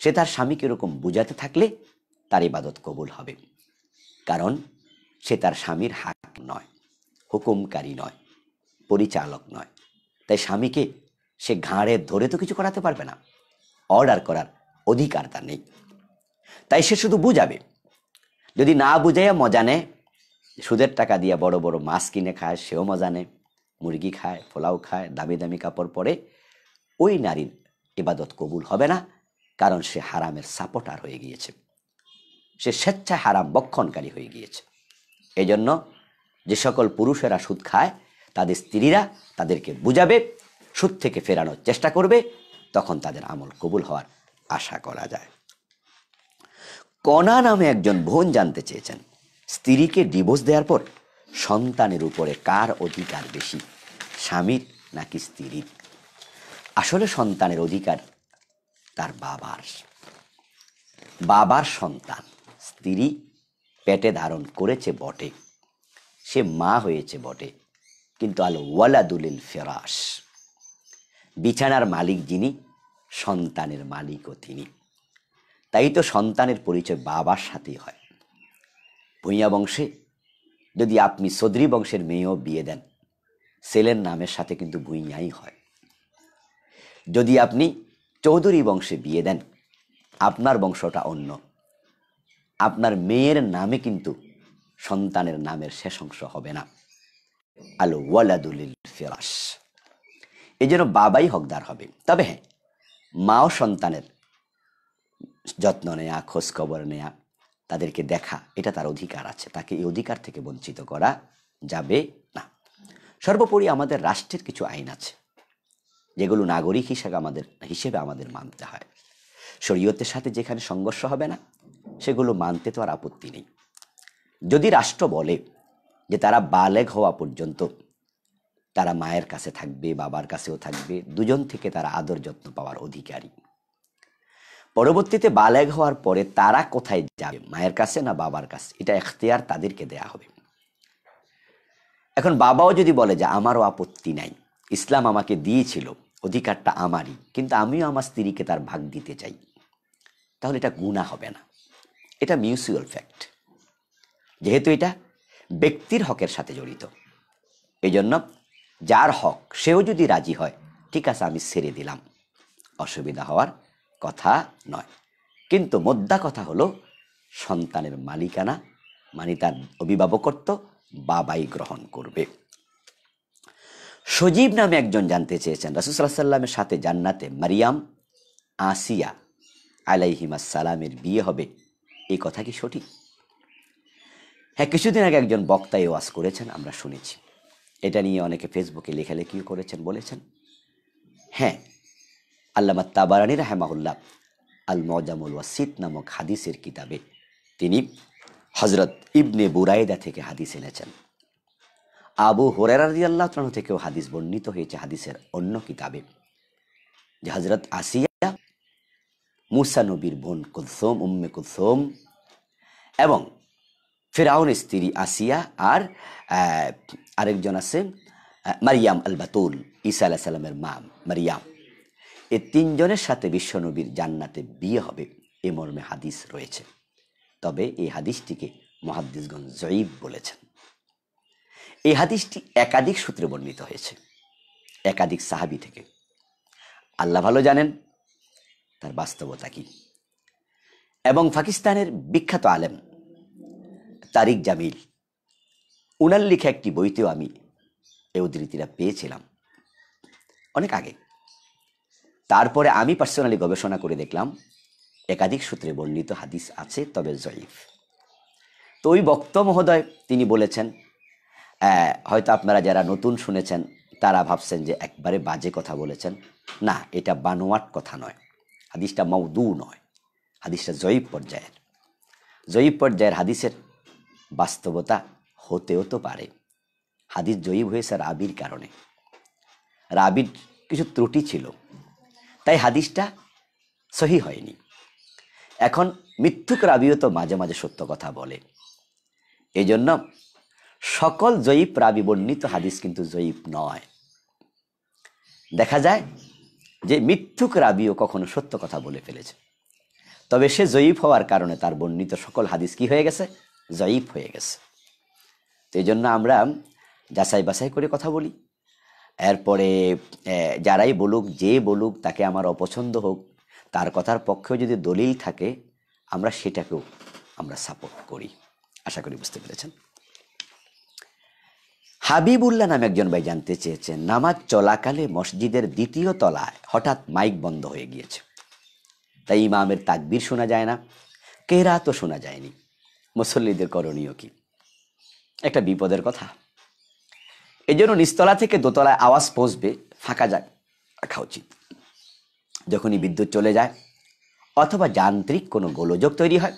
সে তার স্বামীকে এরকম বুঝাতে থাকলে তার ইবাদত কবুল হবে কারণ সে তার স্বামীর হাক নয় হুকুমকারী নয় পরিচালক নয় তাই স্বামীকে সে ঘাড়ে ধরে তো কিছু করাতে পারবে না অর্ডার করার অধিকার তার নেই তাই সে শুধু বুঝাবে যদি না বুঝাইয়া মজা নেয় সুদের টাকা দিয়ে বড় বড় মাছ কিনে খায় সেও মজা নেয় মুরগি খায় পোলাও খায় দামি দামি কাপড় পরে ওই নারীর ইবাদত কবুল হবে না কারণ সে হারামের সাপোর্টার হয়ে গিয়েছে সে স্বেচ্ছায় হারাম বক্ষণকারী হয়ে গিয়েছে এজন্য যে সকল পুরুষেরা সুদ খায় তাদের স্ত্রীরা তাদেরকে বুঝাবে সুদ থেকে ফেরানোর চেষ্টা করবে তখন তাদের আমল কবুল হওয়ার আশা করা যায় কণা নামে একজন বোন জানতে চেয়েছেন স্ত্রীকে ডিভোর্স দেওয়ার পর সন্তানের উপরে কার অধিকার বেশি স্বামীর নাকি স্ত্রীর আসলে সন্তানের অধিকার তার বাবার বাবার সন্তান স্ত্রী পেটে ধারণ করেছে বটে সে মা হয়েছে বটে কিন্তু আল ওয়ালাদুলিল ফেরাস বিছানার মালিক যিনি সন্তানের মালিকও তিনি তাই তো সন্তানের পরিচয় বাবার সাথেই হয় ভূঁইয়া বংশে যদি আপনি সদরি বংশের মেয়েও বিয়ে দেন ছেলের নামের সাথে কিন্তু ভুইয়াই হয় যদি আপনি চৌধুরী বংশে বিয়ে দেন আপনার বংশটা অন্য আপনার মেয়ের নামে কিন্তু সন্তানের নামের শেষ অংশ হবে না আলো ওয়ালাদুলিল ফেরাস এই যেন বাবাই হকদার হবে তবে হ্যাঁ মাও সন্তানের যত্ন নেয়া খোঁজখবর নেয়া তাদেরকে দেখা এটা তার অধিকার আছে তাকে এই অধিকার থেকে বঞ্চিত করা যাবে না সর্বোপরি আমাদের রাষ্ট্রের কিছু আইন আছে যেগুলো নাগরিক হিসেবে আমাদের হিসেবে আমাদের মানতে হয় শরীয়তের সাথে যেখানে সংঘর্ষ হবে না সেগুলো মানতে তো আর আপত্তি নেই যদি রাষ্ট্র বলে যে তারা বালেগ হওয়া পর্যন্ত তারা মায়ের কাছে থাকবে বাবার কাছেও থাকবে দুজন থেকে তারা আদর যত্ন পাওয়ার অধিকারী পরবর্তীতে বালেগ হওয়ার পরে তারা কোথায় যাবে মায়ের কাছে না বাবার কাছে এটা এখতিয়ার তাদেরকে দেয়া হবে এখন বাবাও যদি বলে যে আমারও আপত্তি নাই ইসলাম আমাকে দিয়েছিল অধিকারটা আমারই কিন্তু আমিও আমার স্ত্রীকে তার ভাগ দিতে চাই তাহলে এটা গুণা হবে না এটা মিউচুয়াল ফ্যাক্ট যেহেতু এটা ব্যক্তির হকের সাথে জড়িত এই জন্য যার হক সেও যদি রাজি হয় ঠিক আছে আমি ছেড়ে দিলাম অসুবিধা হওয়ার কথা নয় কিন্তু মোদ্দা কথা হলো সন্তানের মালিকানা মানে তার অভিভাবকত্ব বাবাই গ্রহণ করবে সজীব নামে একজন জানতে চেয়েছেন রাসুসাল্লাহ সাল্লামের সাথে জান্নাতে মারিয়াম আসিয়া আলাইহিমা সালামের বিয়ে হবে এই কথা কি সঠিক হ্যাঁ কিছুদিন আগে একজন বক্তা ওয়াজ করেছেন আমরা শুনেছি এটা নিয়ে অনেকে ফেসবুকে লেখালেখিও করেছেন বলেছেন হ্যাঁ আল্লামা তাবারানি রাহেমাহুল্লাহ আল মজামুল ওয়াসিদ নামক হাদিসের কিতাবে তিনি হজরত ইবনে বুরাইদা থেকে হাদিস এনেছেন আবু হরেরাজি আল্লাহ থেকেও হাদিস বর্ণিত হয়েছে হাদিসের অন্য কিতাবে যে হজরত আসিয়া মুসা নবীর বোন কুলসোম উম্মে কুলসোম এবং ফেরাউন স্ত্রী আসিয়া আর আরেকজন আছে মারিয়াম আল বাতুল ইসা আলাহ সাল্লামের মা মারিয়াম এ তিনজনের সাথে বিশ্বনবীর জান্নাতে বিয়ে হবে এ মর্মে হাদিস রয়েছে তবে এই হাদিসটিকে মহাদ্দিসগঞ্জ জয়ীব বলেছেন এই হাদিসটি একাধিক সূত্রে বর্ণিত হয়েছে একাধিক সাহাবি থেকে আল্লাহ ভালো জানেন তার বাস্তবতা কি এবং পাকিস্তানের বিখ্যাত আলেম তারিক জামিল উনার লিখে একটি বইতেও আমি এই উদ্ধৃতিটা পেয়েছিলাম অনেক আগে তারপরে আমি পার্সোনালি গবেষণা করে দেখলাম একাধিক সূত্রে বর্ণিত হাদিস আছে তবে জয়ীফ তো ওই বক্ত মহোদয় তিনি বলেছেন হয়তো আপনারা যারা নতুন শুনেছেন তারা ভাবছেন যে একবারে বাজে কথা বলেছেন না এটা বানোয়াট কথা নয় হাদিসটা মৌদু নয় হাদিসটা জয়ীব পর্যায়ের জয়ীব পর্যায়ের হাদিসের বাস্তবতা হতেও তো পারে হাদিস জয়ীব হয়েছে রাবির কারণে রাবির কিছু ত্রুটি ছিল তাই হাদিসটা সহি হয়নি এখন মিথ্যুক রাবিও তো মাঝে মাঝে সত্য কথা বলে এই জন্য সকল জয়ীব রাবি বর্ণিত হাদিস কিন্তু জয়ীব নয় দেখা যায় যে মিথ্যুক রাবিও কখনো সত্য কথা বলে ফেলেছে তবে সে জয়ীব হওয়ার কারণে তার বর্ণিত সকল হাদিস কি হয়ে গেছে জয়ীব হয়ে গেছে তো এই জন্য আমরা যাচাই বাছাই করে কথা বলি এরপরে যারাই বলুক যে বলুক তাকে আমার অপছন্দ হোক তার কথার পক্ষেও যদি দলিল থাকে আমরা সেটাকেও আমরা সাপোর্ট করি আশা করি বুঝতে পেরেছেন হাবিবুল্লাহ নামে একজন ভাই জানতে চেয়েছেন নামাজ চলাকালে মসজিদের দ্বিতীয় তলায় হঠাৎ মাইক বন্ধ হয়ে গিয়েছে তাই ইমামের তাকবির শোনা যায় না কেরা তো শোনা যায়নি মুসল্লিদের করণীয় কি একটা বিপদের কথা এই জন্য নিস্তলা থেকে দোতলায় আওয়াজ পৌঁছবে ফাঁকা যাক রাখা উচিত যখনই বিদ্যুৎ চলে যায় অথবা যান্ত্রিক কোনো গোলযোগ তৈরি হয়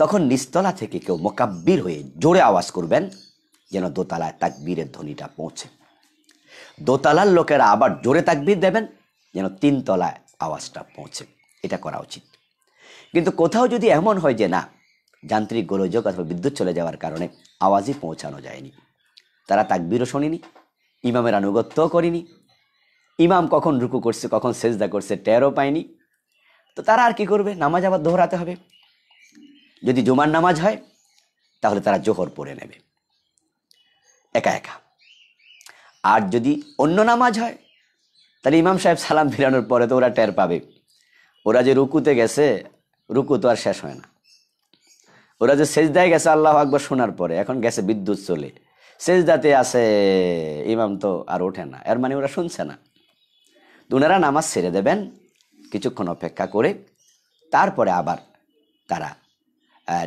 তখন নিস্তলা থেকে কেউ মোকাব্বির হয়ে জোরে আওয়াজ করবেন যেন দোতলায় তাকবীরের ধ্বনিটা পৌঁছে দোতলার লোকেরা আবার জোরে তাকবীর দেবেন যেন তিনতলায় আওয়াজটা পৌঁছে এটা করা উচিত কিন্তু কোথাও যদি এমন হয় যে না যান্ত্রিক গোলযোগ অথবা বিদ্যুৎ চলে যাওয়ার কারণে আওয়াজই পৌঁছানো যায়নি তারা তাকবিরও শোনেনি ইমামের আনুগত্যও করিনি ইমাম কখন রুকু করছে কখন সেজদা করছে টেরও পায়নি তো তারা আর কি করবে নামাজ আবার দোহরাতে হবে যদি জুমার নামাজ হয় তাহলে তারা জোহর পড়ে নেবে একা একা আর যদি অন্য নামাজ হয় তাহলে ইমাম সাহেব সালাম ফিরানোর পরে তো ওরা টের পাবে ওরা যে রুকুতে গেছে রুকু তো আর শেষ হয় না ওরা যে সেজদায় গেছে আল্লাহ আকবর শোনার পরে এখন গেছে বিদ্যুৎ চলে সেজদাতে আছে ইমাম তো আর ওঠে না এর মানে ওরা শুনছে না ওনারা নামাজ ছেড়ে দেবেন কিছুক্ষণ অপেক্ষা করে তারপরে আবার তারা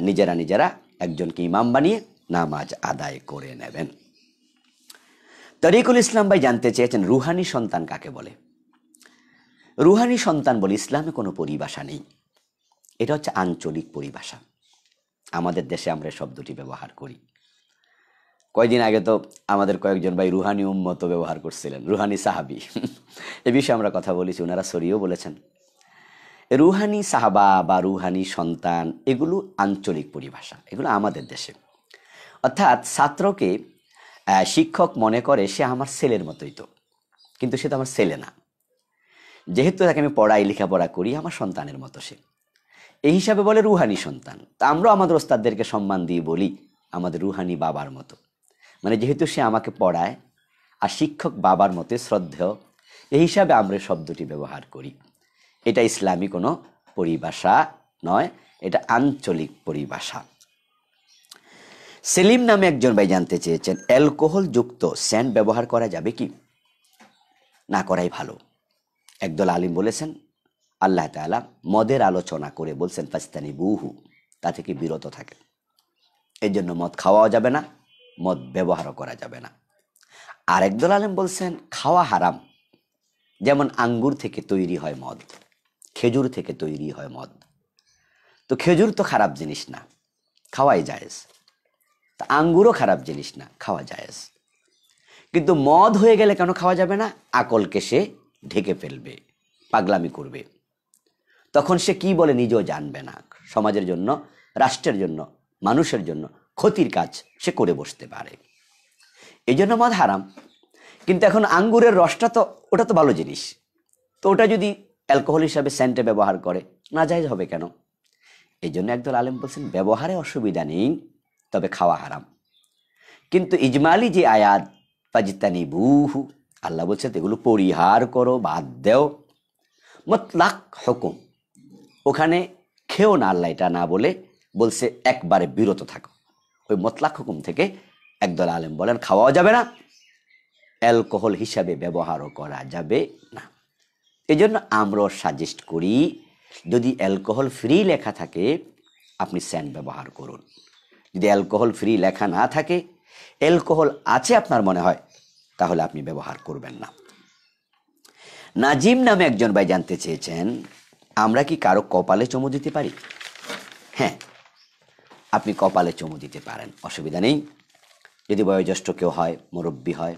নিজেরা নিজেরা একজনকে ইমাম বানিয়ে নামাজ আদায় করে নেবেন তরিকুল ইসলাম ভাই জানতে চেয়েছেন রুহানি সন্তান কাকে বলে রুহানি সন্তান বলে ইসলামে কোনো পরিভাষা নেই এটা হচ্ছে আঞ্চলিক পরিভাষা আমাদের দেশে আমরা শব্দটি ব্যবহার করি কয়দিন আগে তো আমাদের কয়েকজন ভাই রুহানি উম্মত ব্যবহার করছিলেন রুহানি সাহাবি এ বিষয়ে আমরা কথা বলেছি ওনারা সরিয়েও বলেছেন রুহানি সাহাবা বা রুহানি সন্তান এগুলো আঞ্চলিক পরিভাষা এগুলো আমাদের দেশে অর্থাৎ ছাত্রকে শিক্ষক মনে করে সে আমার ছেলের মতোই তো কিন্তু সে তো আমার ছেলে না যেহেতু তাকে আমি পড়াই লেখাপড়া করি আমার সন্তানের মতো সে এই হিসাবে বলে রুহানি সন্তান তা আমরাও আমাদের ওস্তাদদেরকে সম্মান দিয়ে বলি আমাদের রুহানি বাবার মতো মানে যেহেতু সে আমাকে পড়ায় আর শিক্ষক বাবার মতে শ্রদ্ধেয় এই হিসাবে আমরা শব্দটি ব্যবহার করি এটা ইসলামী কোনো পরিভাষা নয় এটা আঞ্চলিক পরিভাষা সেলিম নামে একজন ভাই জানতে চেয়েছেন অ্যালকোহল যুক্ত স্যান্ড ব্যবহার করা যাবে কি না করাই ভালো একদল আলিম বলেছেন আল্লাহ তালা মদের আলোচনা করে বলছেন পাকিস্তানি বুহু তা থেকে বিরত থাকে এর জন্য মদ খাওয়াও যাবে না মদ ব্যবহারও করা যাবে না আরেক দল আলেম বলছেন খাওয়া হারাম যেমন আঙ্গুর থেকে তৈরি হয় মদ খেজুর থেকে তৈরি হয় মদ তো খেজুর তো খারাপ জিনিস না খাওয়াই জায়েজ তা আঙ্গুরও খারাপ জিনিস না খাওয়া জায়েজ কিন্তু মদ হয়ে গেলে কেন খাওয়া যাবে না আকলকে সে ঢেকে ফেলবে পাগলামি করবে তখন সে কি বলে নিজেও জানবে না সমাজের জন্য রাষ্ট্রের জন্য মানুষের জন্য ক্ষতির কাজ সে করে বসতে পারে এই জন্য মদ হারাম কিন্তু এখন আঙ্গুরের রসটা তো ওটা তো ভালো জিনিস তো ওটা যদি অ্যালকোহল হিসাবে স্যান্টে ব্যবহার করে না যাই হবে কেন এই জন্য একদল আলেম বলছেন ব্যবহারে অসুবিধা নেই তবে খাওয়া হারাম কিন্তু ইজমালি যে আয়াত পাজিতানি বুহু আল্লাহ বলছে এগুলো পরিহার করো বাদ দেও মতলাক হকুম ওখানে খেও না আল্লাহ এটা না বলে বলছে একবারে বিরত থাকো ওই মতলাক হুকুম থেকে একদল আলেম বলেন খাওয়াও যাবে না অ্যালকোহল হিসাবে ব্যবহারও করা যাবে না এই জন্য আমরাও সাজেস্ট করি যদি অ্যালকোহল ফ্রি লেখা থাকে আপনি স্যান্ড ব্যবহার করুন যদি অ্যালকোহল ফ্রি লেখা না থাকে অ্যালকোহল আছে আপনার মনে হয় তাহলে আপনি ব্যবহার করবেন না নাজিম নামে একজন ভাই জানতে চেয়েছেন আমরা কি কারো কপালে চমু দিতে পারি হ্যাঁ আপনি কপালে চমু দিতে পারেন অসুবিধা নেই যদি বয়োজ্যেষ্ঠ কেউ হয় মুরব্বী হয়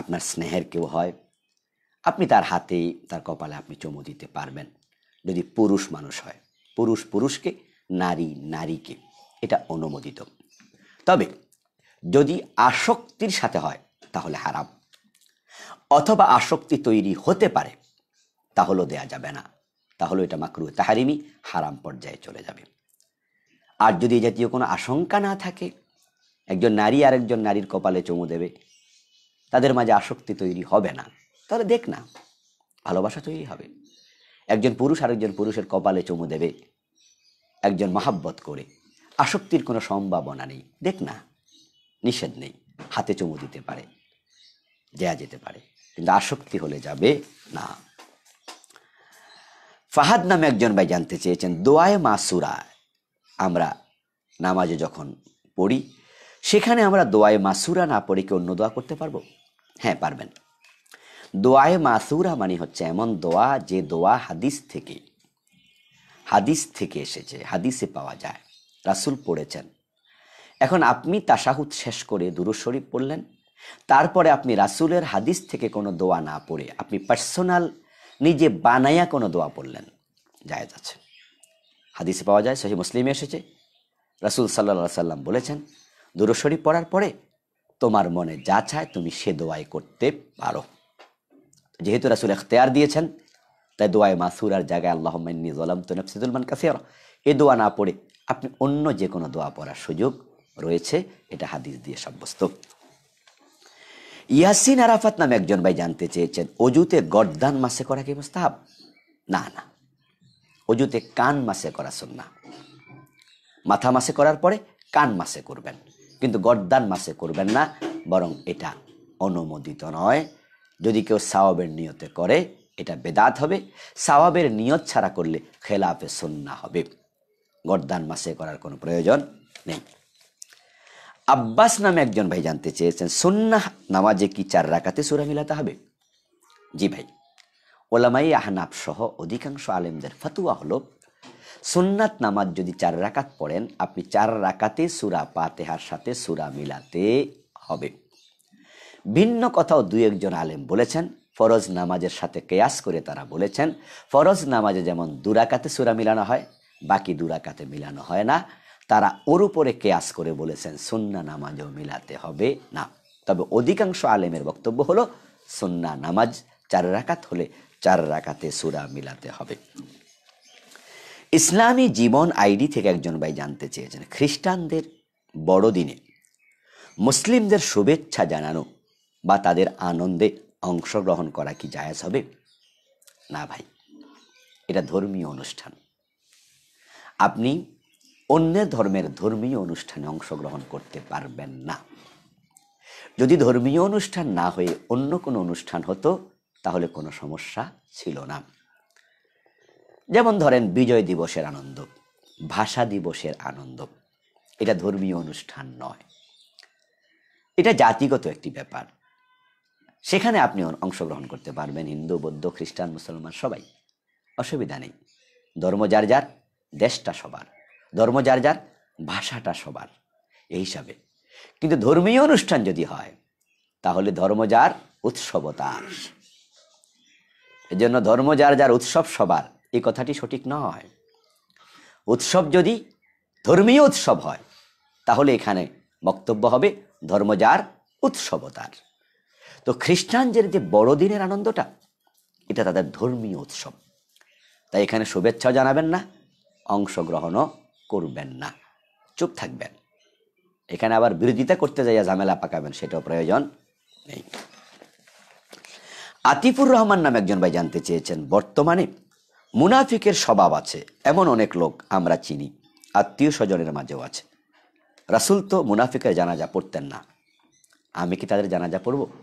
আপনার স্নেহের কেউ হয় আপনি তার হাতেই তার কপালে আপনি চমু দিতে পারবেন যদি পুরুষ মানুষ হয় পুরুষ পুরুষকে নারী নারীকে এটা অনুমোদিত তবে যদি আসক্তির সাথে হয় তাহলে হারাম অথবা আসক্তি তৈরি হতে পারে তাহলেও দেয়া যাবে না তাহলে এটা মাকরু তাহারিমি হারাম পর্যায়ে চলে যাবে আর যদি এ জাতীয় কোনো আশঙ্কা না থাকে একজন নারী আর একজন নারীর কপালে চমু দেবে তাদের মাঝে আসক্তি তৈরি হবে না তাহলে দেখ না ভালোবাসা তৈরি হবে একজন পুরুষ আর একজন পুরুষের কপালে চমু দেবে একজন মহাব্বত করে আসক্তির কোনো সম্ভাবনা নেই দেখ না নিষেধ নেই হাতে চমু দিতে পারে দেয়া যেতে পারে কিন্তু আসক্তি হলে যাবে না ফাহাদ নামে একজন ভাই জানতে চেয়েছেন দোয়ায় মাসুরা আমরা নামাজে যখন পড়ি সেখানে আমরা দোয়ায় মাসুরা না পড়ে কি অন্য দোয়া করতে পারবো হ্যাঁ পারবেন দোয়ায় মাসুরা মানে হচ্ছে এমন দোয়া যে দোয়া হাদিস থেকে হাদিস থেকে এসেছে হাদিসে পাওয়া যায় রাসুল পড়েছেন এখন আপনি তাসাহুদ শেষ করে দুরুশরীফ পড়লেন তারপরে আপনি রাসুলের হাদিস থেকে কোনো দোয়া না পড়ে আপনি পার্সোনাল নিজে বানায়া কোনো দোয়া পড়লেন যায় আছে হাদিসে পাওয়া যায় সহি মুসলিমে এসেছে রাসুল সাল্লা সাল্লাম বলেছেন দুরশরী পড়ার পরে তোমার মনে যা চায় তুমি সে দোয়াই করতে পারো যেহেতু রাসুল এখতেয়ার দিয়েছেন তাই দোয়ায় মাসুরার জায়গায় আল্লাহ মান্নি জলাম তো নফসিদুল মান এ দোয়া না পড়ে আপনি অন্য যে কোনো দোয়া পড়ার সুযোগ রয়েছে এটা হাদিস দিয়ে সাব্যস্ত ইয়াসিন আরাফাত নামে একজন ভাই জানতে চেয়েছেন অজুতে গর্দান মাসে করা কি মুস্তাহাব না না অজুতে কান মাসে করা সুন্না মাথা মাসে করার পরে কান মাসে করবেন কিন্তু গর্দান মাসে করবেন না বরং এটা অনুমোদিত নয় যদি কেউ সাওয়াবের নিয়তে করে এটা বেদাত হবে সাওয়াবের নিয়ত ছাড়া করলে খেলাফে সন্না হবে গর্দান মাসে করার কোনো প্রয়োজন নেই আব্বাস নামে একজন ভাই জানতে চেয়েছেন সন্না নামাজে কি চার রাখাতে সুরা মিলাতে হবে জি ভাই ওলামাই আহনাফ সহ অধিকাংশ আলেমদের ফতুয়া হলো সুন্নাত নামাজ যদি চার রাকাত পড়েন আপনি চার রাকাতে সুরা পাতেহার সাথে সুরা মিলাতে হবে ভিন্ন কথাও দু একজন আলেম বলেছেন ফরজ নামাজের সাথে কেয়াস করে তারা বলেছেন ফরজ নামাজে যেমন দুরাকাতে সুরা মিলানো হয় বাকি দুরাকাতে মিলানো হয় না তারা ওর উপরে কেয়াস করে বলেছেন সুন্না নামাজও মিলাতে হবে না তবে অধিকাংশ আলেমের বক্তব্য হলো সুন্না নামাজ চার রাকাত হলে চার রাখাতে সুরা মিলাতে হবে ইসলামী জীবন আইডি থেকে একজন ভাই জানতে চেয়েছেন খ্রিস্টানদের বড়দিনে মুসলিমদের শুভেচ্ছা জানানো বা তাদের আনন্দে অংশগ্রহণ করা কি জায়াজ হবে না ভাই এটা ধর্মীয় অনুষ্ঠান আপনি অন্য ধর্মের ধর্মীয় অনুষ্ঠানে অংশগ্রহণ করতে পারবেন না যদি ধর্মীয় অনুষ্ঠান না হয়ে অন্য কোনো অনুষ্ঠান হতো তাহলে কোনো সমস্যা ছিল না যেমন ধরেন বিজয় দিবসের আনন্দ ভাষা দিবসের আনন্দ এটা ধর্মীয় অনুষ্ঠান নয় এটা জাতিগত একটি ব্যাপার সেখানে আপনি অংশগ্রহণ করতে পারবেন হিন্দু বৌদ্ধ খ্রিস্টান মুসলমান সবাই অসুবিধা নেই ধর্ম যার যার দেশটা সবার ধর্ম যার যার ভাষাটা সবার এই হিসাবে কিন্তু ধর্মীয় অনুষ্ঠান যদি হয় তাহলে ধর্ম যার উৎসবতা এজন্য ধর্ম যার যার উৎসব সবার এই কথাটি সঠিক নয় উৎসব যদি ধর্মীয় উৎসব হয় তাহলে এখানে বক্তব্য হবে ধর্ম যার উৎসব তার তো খ্রিস্টানদের যে বড়দিনের আনন্দটা এটা তাদের ধর্মীয় উৎসব তাই এখানে শুভেচ্ছা জানাবেন না অংশগ্রহণও করবেন না চুপ থাকবেন এখানে আবার বিরোধিতা করতে যাইয়া ঝামেলা পাকাবেন সেটাও প্রয়োজন নেই আতিফুর রহমান নামে একজন ভাই জানতে চেয়েছেন বর্তমানে মুনাফিকের স্বভাব আছে এমন অনেক লোক আমরা চিনি আত্মীয় স্বজনের মাঝেও আছে রাসুল তো মুনাফিকের জানাজা পড়তেন না আমি কি তাদের জানাজা পড়ব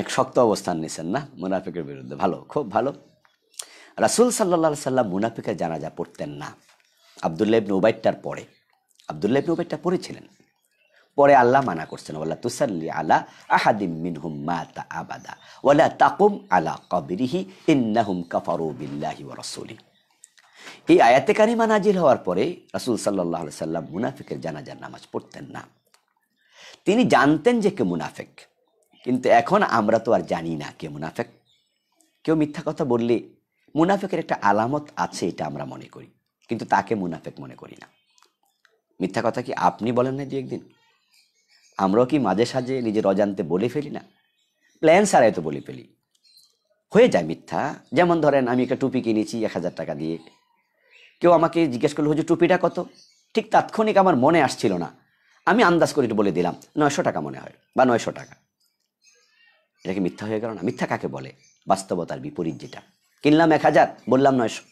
এক শক্ত অবস্থান নিছেন না মুনাফিকের বিরুদ্ধে ভালো খুব ভালো রাসুল সাল্লা সাল্লাম মুনাফিকের জানাজা পড়তেন না আবদুল্লাহ ইবনু পরে আবদুল্লাহ ইবনু পড়েছিলেন পরে আল্লাহ মানা করছেন ওলা তুসাল্লি আলা আহাদিম মিনহুম মাতা আবাদা ওলা তাকুম আলা কবিরিহি ইন্নাহুম কাফারু বিল্লাহি ওয়া রাসূলি এই আয়াতে কারিমা নাজিল হওয়ার পরে রাসুল সাল্লাহ সাল্লাম মুনাফিকের জানাজার নামাজ পড়তেন না তিনি জানতেন যে কে মুনাফেক কিন্তু এখন আমরা তো আর জানি না কে মুনাফেক কেউ মিথ্যা কথা বললে মুনাফেকের একটা আলামত আছে এটা আমরা মনে করি কিন্তু তাকে মুনাফেক মনে করি না মিথ্যা কথা কি আপনি বলেন না দু একদিন আমরাও কি মাঝে সাঝে নিজের অজান্তে বলে ফেলি না প্ল্যান ছাড়াই তো বলে ফেলি হয়ে যায় মিথ্যা যেমন ধরেন আমি একটা টুপি কিনেছি এক হাজার টাকা দিয়ে কেউ আমাকে জিজ্ঞেস করলো হচ্ছে টুপিটা কত ঠিক তাৎক্ষণিক আমার মনে আসছিল না আমি আন্দাজ করে বলে দিলাম নয়শো টাকা মনে হয় বা নয়শো টাকা এটা কি মিথ্যা হয়ে গেল না মিথ্যা কাকে বলে বাস্তবতার বিপরীত যেটা কিনলাম এক হাজার বললাম নয়শো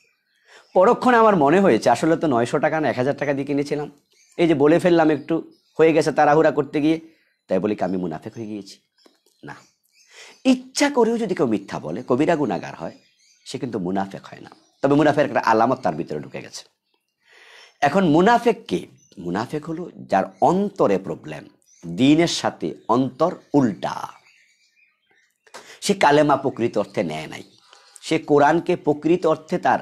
পরক্ষণে আমার মনে হয়েছে আসলে তো নয়শো টাকা না এক হাজার টাকা দিয়ে কিনেছিলাম এই যে বলে ফেললাম একটু হয়ে গেছে তাড়াহুড়া করতে গিয়ে তাই বলি কি আমি মুনাফেক হয়ে গিয়েছি না ইচ্ছা করেও যদি কেউ মিথ্যা বলে কবিরা গুণাগার হয় সে কিন্তু মুনাফেক হয় না তবে মুনাফের একটা আলামত তার ভিতরে ঢুকে গেছে এখন মুনাফেক কে মুনাফেক হলো যার অন্তরে প্রবলেম দিনের সাথে অন্তর উল্টা সে কালেমা প্রকৃত অর্থে নেয় নাই সে কোরআনকে প্রকৃত অর্থে তার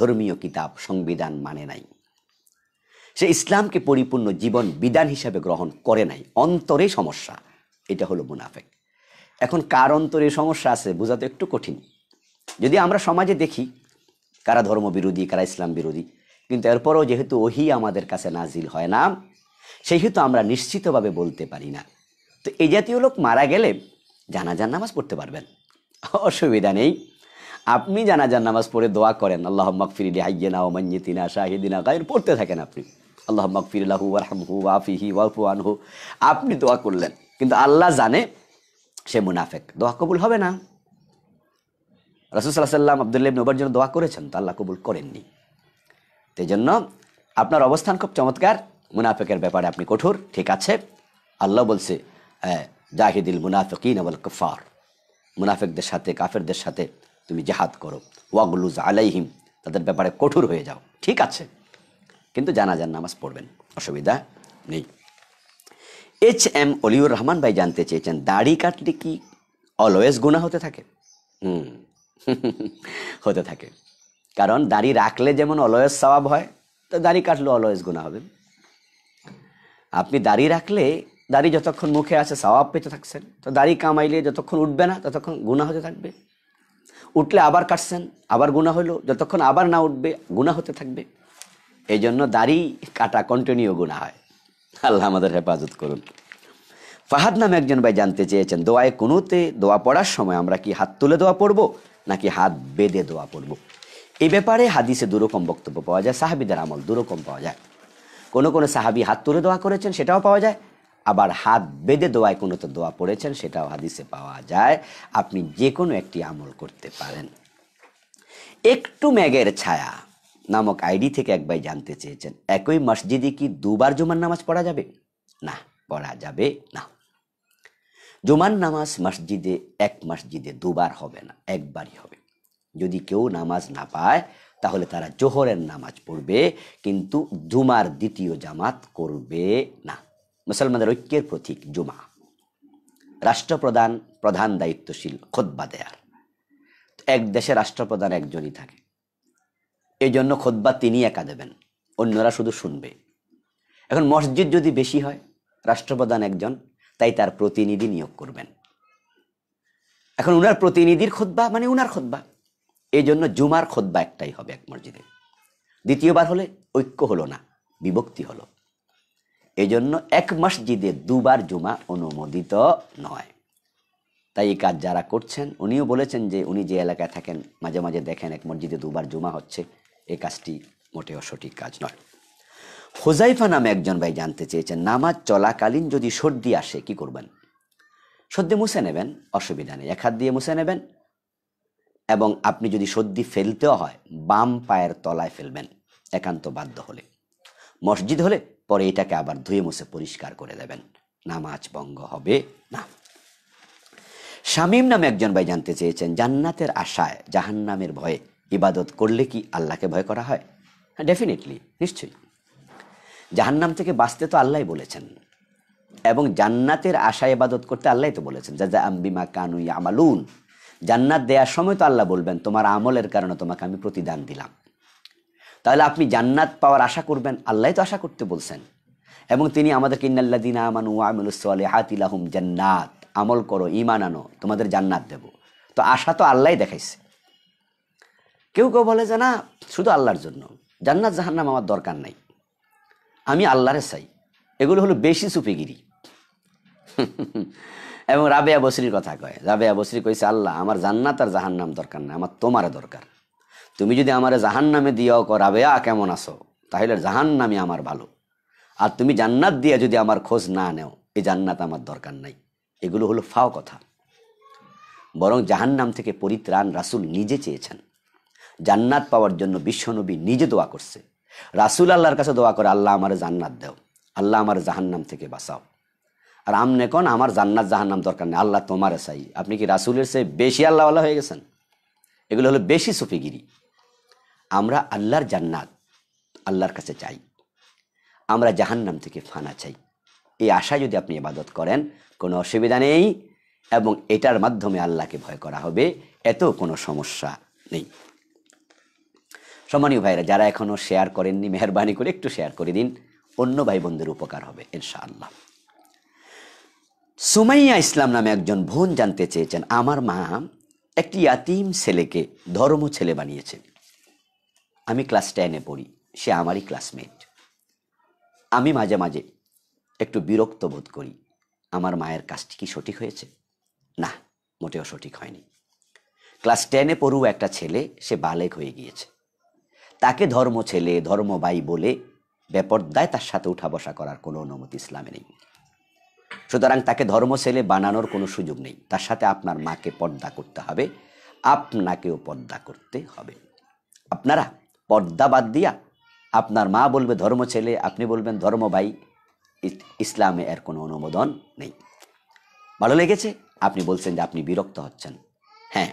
ধর্মীয় কিতাব সংবিধান মানে নাই সে ইসলামকে পরিপূর্ণ জীবন বিধান হিসাবে গ্রহণ করে নাই অন্তরে সমস্যা এটা হলো মুনাফেক এখন কার অন্তরে সমস্যা আছে বোঝা তো একটু কঠিন যদি আমরা সমাজে দেখি কারা ধর্ম বিরোধী কারা ইসলাম বিরোধী কিন্তু এরপরও যেহেতু ওহি আমাদের কাছে নাজিল হয় না সেহেতু আমরা নিশ্চিতভাবে বলতে পারি না তো এই জাতীয় লোক মারা গেলে জানাজার নামাজ পড়তে পারবেন অসুবিধা নেই আপনি জানাজার নামাজ পড়ে দোয়া করেন আল্লাহ মাকফিরিলি হাইয়েনা ওমান্যিতিনা শাহিদিনা গায়ের পড়তে থাকেন আপনি আল্লাহ মকফিরাহু আরহামহু আফিহি ওয়াফু আনহু আপনি দোয়া করলেন কিন্তু আল্লাহ জানে সে মুনাফেক দোয়া কবুল হবে না রসুল্লাহ সাল্লাম আবদুল্লাহ নোবার জন্য দোয়া করেছেন তো আল্লাহ কবুল করেননি সেই জন্য আপনার অবস্থান খুব চমৎকার মুনাফেকের ব্যাপারে আপনি কঠোর ঠিক আছে আল্লাহ বলছে হ্যাঁ, জাহিদুল মুনাফিকিন আবল কফার মুনাফেকদের সাথে কাফেরদের সাথে তুমি জাহাদ করো ওয়াগলুজ আলাইহিম তাদের ব্যাপারে কঠোর হয়ে যাও ঠিক আছে কিন্তু জানাজার নামাজ পড়বেন অসুবিধা নেই এইচ এম অলিউর রহমান ভাই জানতে চেয়েছেন দাড়ি কাটলে কি অলওয়েজ গুণা হতে থাকে হুম হতে থাকে কারণ দাড়ি রাখলে যেমন অলওয়েজ স্বভাব হয় তো দাড়ি কাটলে অলওয়েজ গুণা হবে আপনি দাড়ি রাখলে দাড়ি যতক্ষণ মুখে আছে স্বভাব পেতে থাকছেন তো দাড়ি কামাইলে যতক্ষণ উঠবে না ততক্ষণ গুণা হতে থাকবে উঠলে আবার কাটছেন আবার গুণা হলো যতক্ষণ আবার না উঠবে গুণা হতে থাকবে এই জন্য দাড়ি কাটা কন্টিনিউ গুণা হয় আল্লাহ আমাদের হেফাজত করুন ফাহাদ নামে একজন ভাই জানতে চেয়েছেন দোয়ায় কোনোতে দোয়া পড়ার সময় আমরা কি হাত তুলে দোয়া পড়ব নাকি হাত বেঁধে দোয়া পড়ব এই ব্যাপারে হাদিসে দুরকম বক্তব্য পাওয়া যায় সাহাবিদের আমল দুরকম পাওয়া যায় কোনো কোনো সাহাবি হাত তুলে দোয়া করেছেন সেটাও পাওয়া যায় আবার হাত বেঁধে দোয়ায় কোনোতে দোয়া পড়েছেন সেটাও হাদিসে পাওয়া যায় আপনি যে কোনো একটি আমল করতে পারেন একটু ম্যাগের ছায়া নামক আইডি থেকে একবার জানতে চেয়েছেন একই মসজিদে কি দুবার জুমার নামাজ পড়া যাবে না পড়া যাবে না জুমার নামাজ মসজিদে এক মসজিদে দুবার হবে না একবারই হবে যদি কেউ নামাজ না পায় তাহলে তারা জোহরের নামাজ পড়বে কিন্তু জুমার দ্বিতীয় জামাত করবে না মুসলমানদের ঐক্যের প্রতীক জুমা রাষ্ট্রপ্রধান প্রধান দায়িত্বশীল খোদ্া দেয়ার এক দেশে রাষ্ট্রপ্রধান একজনই থাকে এই জন্য খোদবা তিনি একা দেবেন অন্যরা শুধু শুনবে এখন মসজিদ যদি বেশি হয় রাষ্ট্রপ্রধান একজন তাই তার প্রতিনিধি নিয়োগ করবেন এখন উনার প্রতিনিধির খোদবা মানে উনার খোদবা এই জন্য জুমার খোদবা একটাই হবে এক মসজিদে দ্বিতীয়বার হলে ঐক্য হলো না বিভক্তি হলো এই জন্য এক মসজিদে দুবার জুমা অনুমোদিত নয় তাই এই কাজ যারা করছেন উনিও বলেছেন যে উনি যে এলাকায় থাকেন মাঝে মাঝে দেখেন এক মসজিদে দুবার জুমা হচ্ছে এ কাজটি মোটেও সঠিক কাজ নয় হোজাইফা নামে একজন ভাই জানতে চেয়েছেন নামাজ চলাকালীন যদি সর্দি আসে কি করবেন সর্দি মুছে নেবেন অসুবিধা নেই এক হাত দিয়ে মুছে নেবেন এবং আপনি যদি সর্দি ফেলতেও হয় বাম পায়ের তলায় ফেলবেন একান্ত বাধ্য হলে মসজিদ হলে পরে এটাকে আবার ধুয়ে মুছে পরিষ্কার করে দেবেন নামাজ ভঙ্গ হবে না শামীম নামে একজন ভাই জানতে চেয়েছেন জান্নাতের আশায় জাহান্নামের ভয়ে ইবাদত করলে কি আল্লাহকে ভয় করা হয় হ্যাঁ ডেফিনেটলি নিশ্চয়ই জাহান্নাম থেকে বাঁচতে তো আল্লাহ বলেছেন এবং জান্নাতের আশা ইবাদত করতে আল্লাহ তো বলেছেন যা যা আম্বিমা কানুই আমালুন জান্নাত দেওয়ার সময় তো আল্লাহ বলবেন তোমার আমলের কারণে তোমাকে আমি প্রতিদান দিলাম তাহলে আপনি জান্নাত পাওয়ার আশা করবেন আল্লাহ তো আশা করতে বলছেন এবং তিনি আমাদেরকে দিন আমান ওয়ামিলুসলে হাতিলাহুম জান্নাত আমল করো ইমান আনো তোমাদের জান্নাত দেব তো আশা তো আল্লাহ দেখাইছে কেউ কেউ বলে যে না শুধু আল্লাহর জন্য জান্নাত জাহান্নাম আমার দরকার নাই আমি আল্লাহরে চাই এগুলো হলো বেশি সুপিগিরি এবং রাবেয়া বসরির কথা কয় রাবেয়া বসরি কইছে আল্লাহ আমার জান্নাত আর জাহান্নাম দরকার নাই আমার তোমার দরকার তুমি যদি আমার জাহান্নামে দিয়াও কো রাবেয়া কেমন আসো তাহলে জাহান্নামে আমার ভালো আর তুমি জান্নাত দিয়ে যদি আমার খোঁজ না নেও এই জান্নাত আমার দরকার নাই এগুলো হলো ফাও কথা বরং জাহান্নাম থেকে পরিত্রাণ রাসুল নিজে চেয়েছেন জান্নাত পাওয়ার জন্য বিশ্বনবী নিজে দোয়া করছে রাসুল আল্লাহর কাছে দোয়া করে আল্লাহ আমার জান্নাত দেও আল্লাহ আমার জাহান্নাম থেকে বাঁচাও আর আমনে কন আমার জান্নাত জাহান্নাম দরকার নেই আল্লাহ তোমার সাই আপনি কি রাসুলের সে বেশি আল্লাহ আল্লাহ হয়ে গেছেন এগুলো হলো বেশি সুফিগিরি আমরা আল্লাহর জান্নাত আল্লাহর কাছে চাই আমরা জাহান্নাম থেকে ফানা চাই এই আশা যদি আপনি ইবাদত করেন কোনো অসুবিধা নেই এবং এটার মাধ্যমে আল্লাহকে ভয় করা হবে এত কোনো সমস্যা নেই সম্মানীয় ভাইরা যারা এখনও শেয়ার করেননি মেহরবানি করে একটু শেয়ার করে দিন অন্য ভাই বোনদের উপকার হবে ইনশাআল্লাহ সুমাইয়া ইসলাম নামে একজন বোন জানতে চেয়েছেন আমার মা একটি ইয়াতিম ছেলেকে ধর্ম ছেলে বানিয়েছে আমি ক্লাস টেনে পড়ি সে আমারই ক্লাসমেট আমি মাঝে মাঝে একটু বিরক্ত বোধ করি আমার মায়ের কাজটি কি সঠিক হয়েছে না মোটেও সঠিক হয়নি ক্লাস টেনে পড়ু একটা ছেলে সে বালেক হয়ে গিয়েছে তাকে ধর্ম ছেলে ধর্ম ভাই বলে বেপর্দায় তার সাথে উঠা বসা করার কোনো অনুমতি ইসলামে নেই সুতরাং তাকে ধর্ম ছেলে বানানোর কোনো সুযোগ নেই তার সাথে আপনার মাকে পর্দা করতে হবে আপনাকেও পর্দা করতে হবে আপনারা পর্দা বাদ দিয়া আপনার মা বলবে ধর্ম ছেলে আপনি বলবেন ধর্ম ভাই ইসলামে এর কোনো অনুমোদন নেই ভালো লেগেছে আপনি বলছেন যে আপনি বিরক্ত হচ্ছেন হ্যাঁ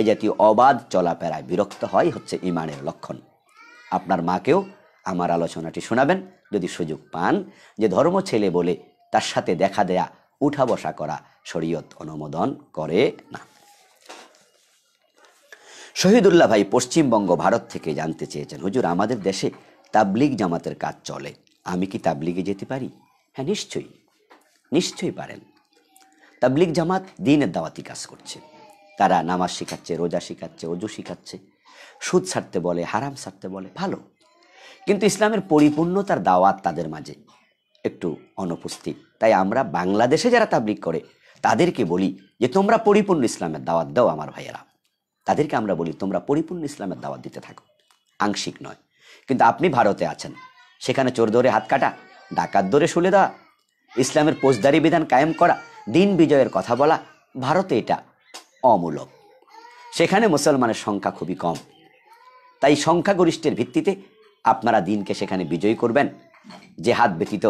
এই জাতীয় অবাধ চলাফেরায় বিরক্ত হয় হচ্ছে ইমানের লক্ষণ আপনার মাকেও আমার আলোচনাটি শোনাবেন যদি সুযোগ পান যে ধর্ম ছেলে বলে তার সাথে দেখা দেয়া উঠা বসা করা শরীয়ত অনুমোদন করে না শহীদুল্লাহ ভাই পশ্চিমবঙ্গ ভারত থেকে জানতে চেয়েছেন হুজুর আমাদের দেশে তাবলিগ জামাতের কাজ চলে আমি কি তাবলিগে যেতে পারি হ্যাঁ নিশ্চয়ই নিশ্চয়ই পারেন তাবলিগ জামাত দিনের দাওয়াতি কাজ করছে তারা নামাজ শেখাচ্ছে রোজা শেখাচ্ছে অজু শেখাচ্ছে সুদ ছাড়তে বলে হারাম ছাড়তে বলে ভালো কিন্তু ইসলামের পরিপূর্ণতার দাওয়াত তাদের মাঝে একটু অনুপস্থিত তাই আমরা বাংলাদেশে যারা তাবলিক করে তাদেরকে বলি যে তোমরা পরিপূর্ণ ইসলামের দাওয়াত দাও আমার ভাইয়েরা তাদেরকে আমরা বলি তোমরা পরিপূর্ণ ইসলামের দাওয়াত দিতে থাকো আংশিক নয় কিন্তু আপনি ভারতে আছেন সেখানে চোর ধরে হাত কাটা ডাকাত ধরে শুলে দেওয়া ইসলামের পোজদারি বিধান কায়েম করা দিন বিজয়ের কথা বলা ভারতে এটা অমূলক সেখানে মুসলমানের সংখ্যা খুবই কম তাই সংখ্যাগরিষ্ঠের ভিত্তিতে আপনারা দিনকে সেখানে বিজয়ী করবেন যে হাত ব্যতীত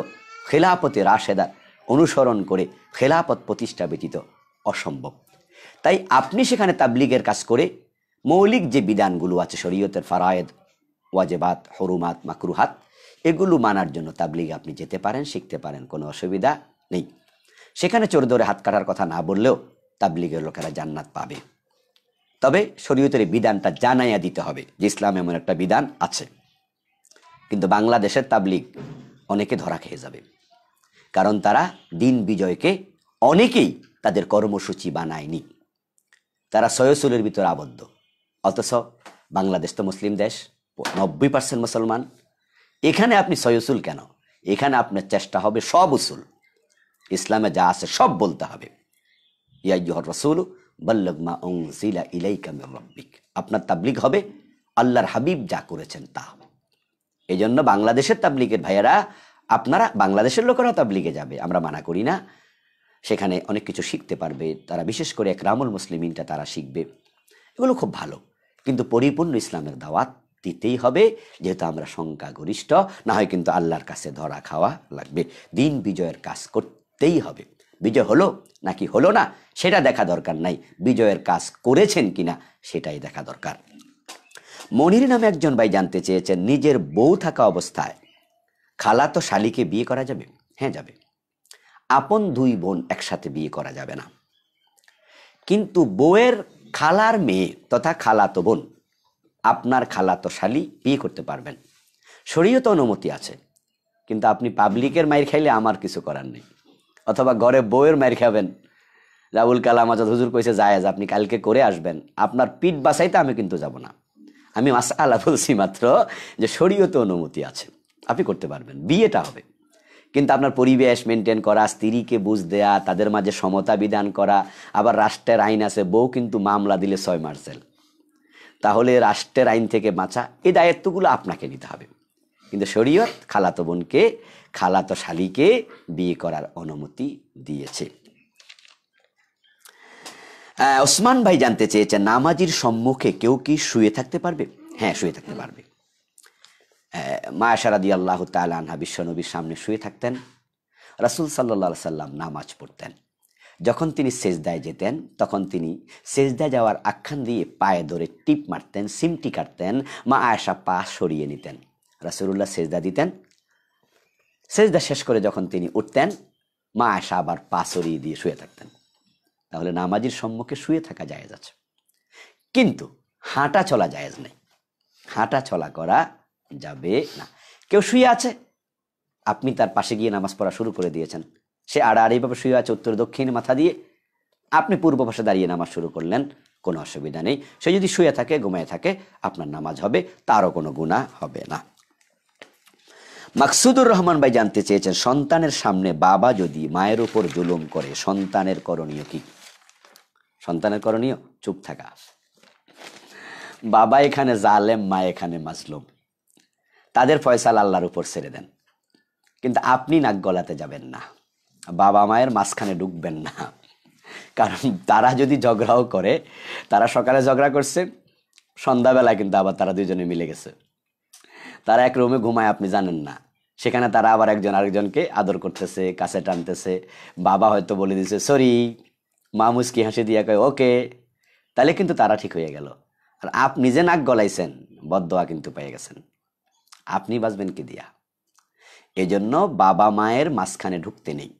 খেলাপতে রাশেদার অনুসরণ করে খেলাপথ প্রতিষ্ঠা ব্যতীত অসম্ভব তাই আপনি সেখানে তাবলিগের কাজ করে মৌলিক যে বিধানগুলো আছে শরীয়তের ফারায়েদ ওয়াজেবাত হরুমাত মাকরুহাত এগুলো মানার জন্য তাবলিগ আপনি যেতে পারেন শিখতে পারেন কোনো অসুবিধা নেই সেখানে চোর ধরে হাত কাটার কথা না বললেও তাবলিগের লোকেরা জান্নাত পাবে তবে শরীয়তের বিধানটা জানাইয়া দিতে হবে যে ইসলাম এমন একটা বিধান আছে কিন্তু বাংলাদেশের তাবলিগ অনেকে ধরা খেয়ে যাবে কারণ তারা দিন বিজয়কে অনেকেই তাদের কর্মসূচি বানায়নি তারা সয়সুলের ভিতরে আবদ্ধ অথচ বাংলাদেশ তো মুসলিম দেশ নব্বই পার্সেন্ট মুসলমান এখানে আপনি সয়সুল কেন এখানে আপনার চেষ্টা হবে সব উসুল ইসলামে যা আছে সব বলতে হবে ইয়াইহর রসুল বল্লগমা ওং জিলা ইলাইকা রব্বিক আপনার তাবলিক হবে আল্লাহর হাবিব যা করেছেন তা এই জন্য বাংলাদেশের তাবলিকের ভাইয়ারা আপনারা বাংলাদেশের লোকেরা তাবলিগে যাবে আমরা মানা করি না সেখানে অনেক কিছু শিখতে পারবে তারা বিশেষ করে এক রামুল মুসলিমিনটা তারা শিখবে এগুলো খুব ভালো কিন্তু পরিপূর্ণ ইসলামের দাওয়াত দিতেই হবে যেহেতু আমরা সংখ্যাগরিষ্ঠ না হয় কিন্তু আল্লাহর কাছে ধরা খাওয়া লাগবে দিন বিজয়ের কাজ করতেই হবে বিজয় হলো নাকি হলো না সেটা দেখা দরকার নাই বিজয়ের কাজ করেছেন কিনা সেটাই দেখা দরকার মনির নামে একজন ভাই জানতে চেয়েছেন নিজের বউ থাকা অবস্থায় খালা তো শালিকে বিয়ে করা যাবে হ্যাঁ যাবে আপন দুই বোন একসাথে বিয়ে করা যাবে না কিন্তু বউয়ের খালার মেয়ে তথা খালাতো বোন আপনার খালাতো শালি বিয়ে করতে পারবেন শরীয়ত অনুমতি আছে কিন্তু আপনি পাবলিকের মায়ের খাইলে আমার কিছু করার নেই অথবা ঘরে বইয়ের মার খাবেন রাবুল কালাম আজাদ হুজুর কইছে জায়াজ আপনি কালকে করে আসবেন আপনার পিঠ বাসাইতে আমি কিন্তু যাব না আমি মাস আলা বলছি মাত্র যে শরীয়তে অনুমতি আছে আপনি করতে পারবেন বিয়েটা হবে কিন্তু আপনার পরিবেশ মেনটেন করা স্ত্রীকে বুঝ দেয়া তাদের মাঝে সমতা বিধান করা আবার রাষ্ট্রের আইন আছে বউ কিন্তু মামলা দিলে ছয় মার্সেল তাহলে রাষ্ট্রের আইন থেকে বাঁচা এই দায়িত্বগুলো আপনাকে নিতে হবে কিন্তু শরীয়ত খালাতো বোনকে খালাতো শালিকে বিয়ে করার অনুমতি দিয়েছে ওসমান ভাই জানতে চেয়েছে নামাজির সম্মুখে কেউ কি শুয়ে থাকতে পারবে হ্যাঁ শুয়ে থাকতে পারবে মায়াসারাদি আল্লাহ তালানহা বিশ্বনবীর সামনে শুয়ে থাকতেন রাসুল সাল্লা সাল্লাম নামাজ পড়তেন যখন তিনি সেজদায় যেতেন তখন তিনি সেজদায় যাওয়ার আখ্যান দিয়ে পায়ে ধরে টিপ মারতেন সিমটি কাটতেন মা আয়সা পা সরিয়ে নিতেন রাসুল্লাহ সেজদা দিতেন সেজদা শেষ করে যখন তিনি উঠতেন মা আয়সা আবার পা দিয়ে শুয়ে থাকতেন তাহলে নামাজির সম্মুখে শুয়ে থাকা জায়েজ আছে কিন্তু হাঁটা চলা জায়েজ নেই হাঁটা চলা করা যাবে না কেউ শুয়ে আছে আপনি তার পাশে গিয়ে নামাজ পড়া শুরু করে দিয়েছেন সে আড়াআড়িভাবে শুয়ে আছে উত্তর দক্ষিণ মাথা দিয়ে আপনি পূর্ব পাশে দাঁড়িয়ে নামাজ শুরু করলেন কোনো অসুবিধা নেই সে যদি শুয়ে থাকে ঘুমায় থাকে আপনার নামাজ হবে তারও কোনো গুণা হবে না মাকসুদুর রহমান ভাই জানতে চেয়েছেন সন্তানের সামনে বাবা যদি মায়ের উপর জুলুম করে সন্তানের করণীয় কি সন্তানের করণীয় চুপ থাকা বাবা এখানে জালেম মা এখানে মাসলুম তাদের ফয়সাল আল্লাহর উপর ছেড়ে দেন কিন্তু আপনি নাক গলাতে যাবেন না বাবা মায়ের মাঝখানে ঢুকবেন না কারণ তারা যদি ঝগড়াও করে তারা সকালে ঝগড়া করছে সন্ধ্যাবেলা কিন্তু আবার তারা দুজনে মিলে গেছে তারা এক রুমে ঘুমায় আপনি জানেন না সেখানে তারা আবার একজন আরেকজনকে আদর করতেছে কাছে টানতেছে বাবা হয়তো বলে দিছে সরি মা মুসকি হাসি দিয়ে কয় ওকে তাহলে কিন্তু তারা ঠিক হয়ে গেল আর আপনি যে নাক গলাইছেন বদয়া কিন্তু পেয়ে গেছেন আপনি বাঁচবেন কি দিয়া এজন্য বাবা মায়ের মাঝখানে ঢুকতে নেই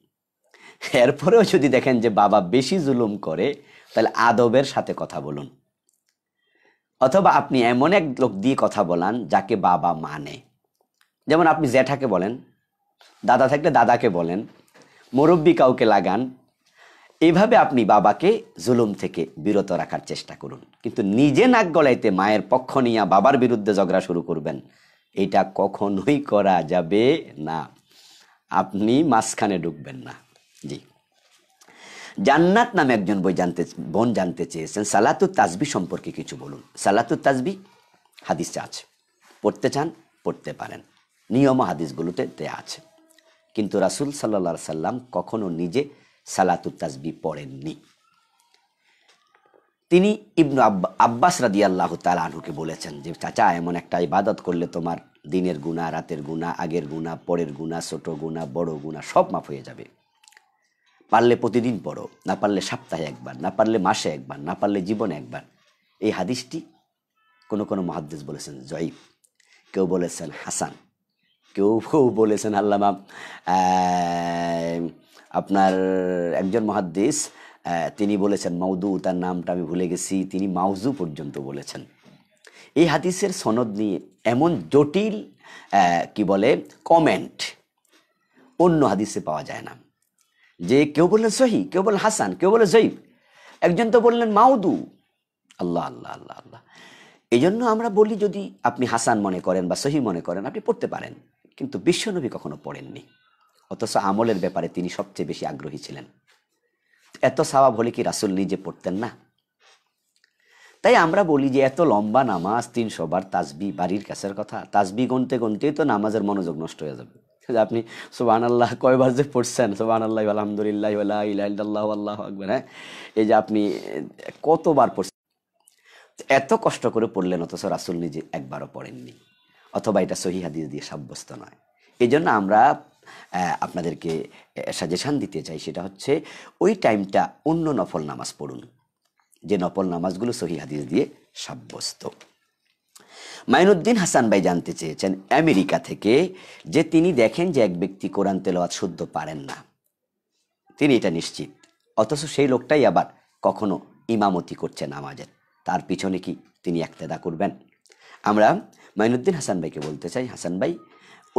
এরপরেও যদি দেখেন যে বাবা বেশি জুলুম করে তাহলে আদবের সাথে কথা বলুন অথবা আপনি এমন এক লোক দিয়ে কথা বলান যাকে বাবা মানে যেমন আপনি জ্যাঠাকে বলেন দাদা থাকলে দাদাকে বলেন মুরব্বী কাউকে লাগান এভাবে আপনি বাবাকে জুলুম থেকে বিরত রাখার চেষ্টা করুন কিন্তু নিজে নাক গলাইতে মায়ের পক্ষ নিয়ে বাবার বিরুদ্ধে ঝগড়া শুরু করবেন এটা কখনোই করা যাবে না আপনি মাঝখানে ঢুকবেন না জি জান্নাত নামে একজন বই জানতে বোন জানতে চেয়েছেন সালাতু তাজবি সম্পর্কে কিছু বলুন সালাতু তাজবি হাদিস আছে পড়তে চান পড়তে পারেন নিয়ম হাদিসগুলোতে দেয়া আছে কিন্তু রাসুল সাল্লা সাল্লাম কখনো নিজে সালাতু তাজবি পড়েননি তিনি ইবনু আব্বা আব্বাস রাদিয়াল্লাহ আল্লাহ তালাহুকে বলেছেন যে চাচা এমন একটা ইবাদত করলে তোমার দিনের গুণা রাতের গুণা আগের গুণা পরের গুণা ছোট গুণা বড় গুণা সব মাফ হয়ে যাবে পারলে প্রতিদিন পড়ো না পারলে সপ্তাহে একবার না পারলে মাসে একবার না পারলে জীবনে একবার এই হাদিসটি কোনো কোনো মহাদ্দেশ বলেছেন জয়ীফ কেউ বলেছেন হাসান কেউ কেউ বলেছেন আল্লামা আপনার একজন মহাদ্দেশ তিনি বলেছেন মাউদু তার নামটা আমি ভুলে গেছি তিনি মাউজু পর্যন্ত বলেছেন এই হাদিসের সনদ নিয়ে এমন জটিল কি বলে কমেন্ট অন্য হাদিসে পাওয়া যায় না যে কেউ বললেন সহি কেউ বললেন হাসান কেউ বললেন জৈব একজন তো বললেন মাউদু আল্লাহ আল্লাহ আল্লাহ আল্লাহ এই জন্য আমরা বলি যদি আপনি হাসান মনে করেন বা সহি মনে করেন আপনি পড়তে পারেন কিন্তু বিশ্বনবী কখনো পড়েননি অথচ আমলের ব্যাপারে তিনি সবচেয়ে বেশি আগ্রহী ছিলেন এত স্বাভাব হলে কি রাসুল নিজে পড়তেন না তাই আমরা বলি যে এত লম্বা নামাজ তিনশো বার তাজবি বাড়ির কাছের কথা তাজবি গুনতে গুনতেই তো নামাজের মনোযোগ নষ্ট হয়ে যাবে যে আপনি সোবান আল্লাহ কয়বার যে পড়ছেন সোবান আল্লাহ আলহামদুলিল্লাহ ইল্লাহ আল্লাহ আকবর হ্যাঁ এই যে আপনি কতবার পড়ছেন এত কষ্ট করে পড়লেন অথচ রাসুল নিজে একবারও পড়েননি অথবা এটা সহি হাদিস দিয়ে সাব্যস্ত নয় এই জন্য আমরা আপনাদেরকে সাজেশান দিতে চাই সেটা হচ্ছে ওই টাইমটা অন্য নফল নামাজ পড়ুন যে নফল নামাজগুলো সহি হাদিস দিয়ে সাব্যস্ত মাইনুদ্দিন হাসান ভাই জানতে চেয়েছেন আমেরিকা থেকে যে তিনি দেখেন যে এক ব্যক্তি কোরআন তেলাওয়াত শুদ্ধ পারেন না তিনি এটা নিশ্চিত অথচ সেই লোকটাই আবার কখনো ইমামতি করছে নামাজের তার পিছনে কি তিনি একতেদা করবেন আমরা মাইনুদ্দিন হাসান ভাইকে বলতে চাই হাসান ভাই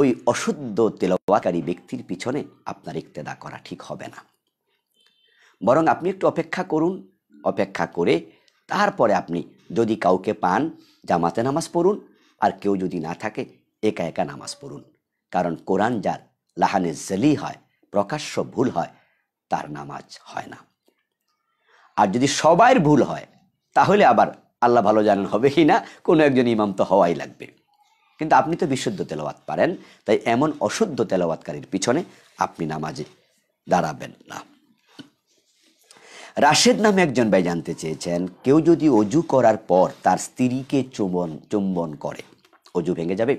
ওই অশুদ্ধ তেলাওয়াকারী ব্যক্তির পিছনে আপনার ইক্তেদা করা ঠিক হবে না বরং আপনি একটু অপেক্ষা করুন অপেক্ষা করে তারপরে আপনি যদি কাউকে পান জামাতে নামাজ পড়ুন আর কেউ যদি না থাকে একা একা নামাজ পড়ুন কারণ কোরআন যার লাহানে জেলি হয় প্রকাশ্য ভুল হয় তার নামাজ হয় না আর যদি সবাই ভুল হয় তাহলে আবার আল্লাহ ভালো জানেন হবে কি না কোনো একজন ইমাম তো হওয়াই লাগবে কিন্তু আপনি তো বিশুদ্ধ তেলাওয়াত পারেন তাই এমন অশুদ্ধ তেলাওয়াতকারীর পিছনে আপনি নামাজে দাঁড়াবেন না রাশেদ নামে একজন ভাই জানতে চেয়েছেন কেউ যদি অজু করার পর তার স্ত্রীকে চুম্বন চুম্বন করে অজু ভেঙে যাবে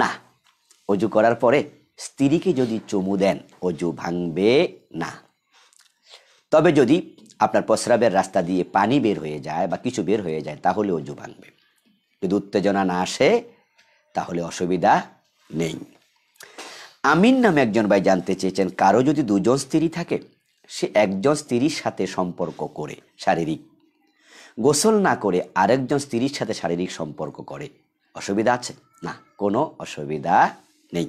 না অজু করার পরে স্ত্রীকে যদি চুমু দেন অজু ভাঙবে না তবে যদি আপনার প্রস্রাবের রাস্তা দিয়ে পানি বের হয়ে যায় বা কিছু বের হয়ে যায় তাহলে অজু ভাঙবে যদি উত্তেজনা না আসে তাহলে অসুবিধা নেই আমিন নামে একজন ভাই জানতে চেয়েছেন কারো যদি দুজন স্ত্রী থাকে সে একজন স্ত্রীর সাথে সম্পর্ক করে শারীরিক গোসল না করে আরেকজন স্ত্রীর সাথে শারীরিক সম্পর্ক করে অসুবিধা আছে না কোনো অসুবিধা নেই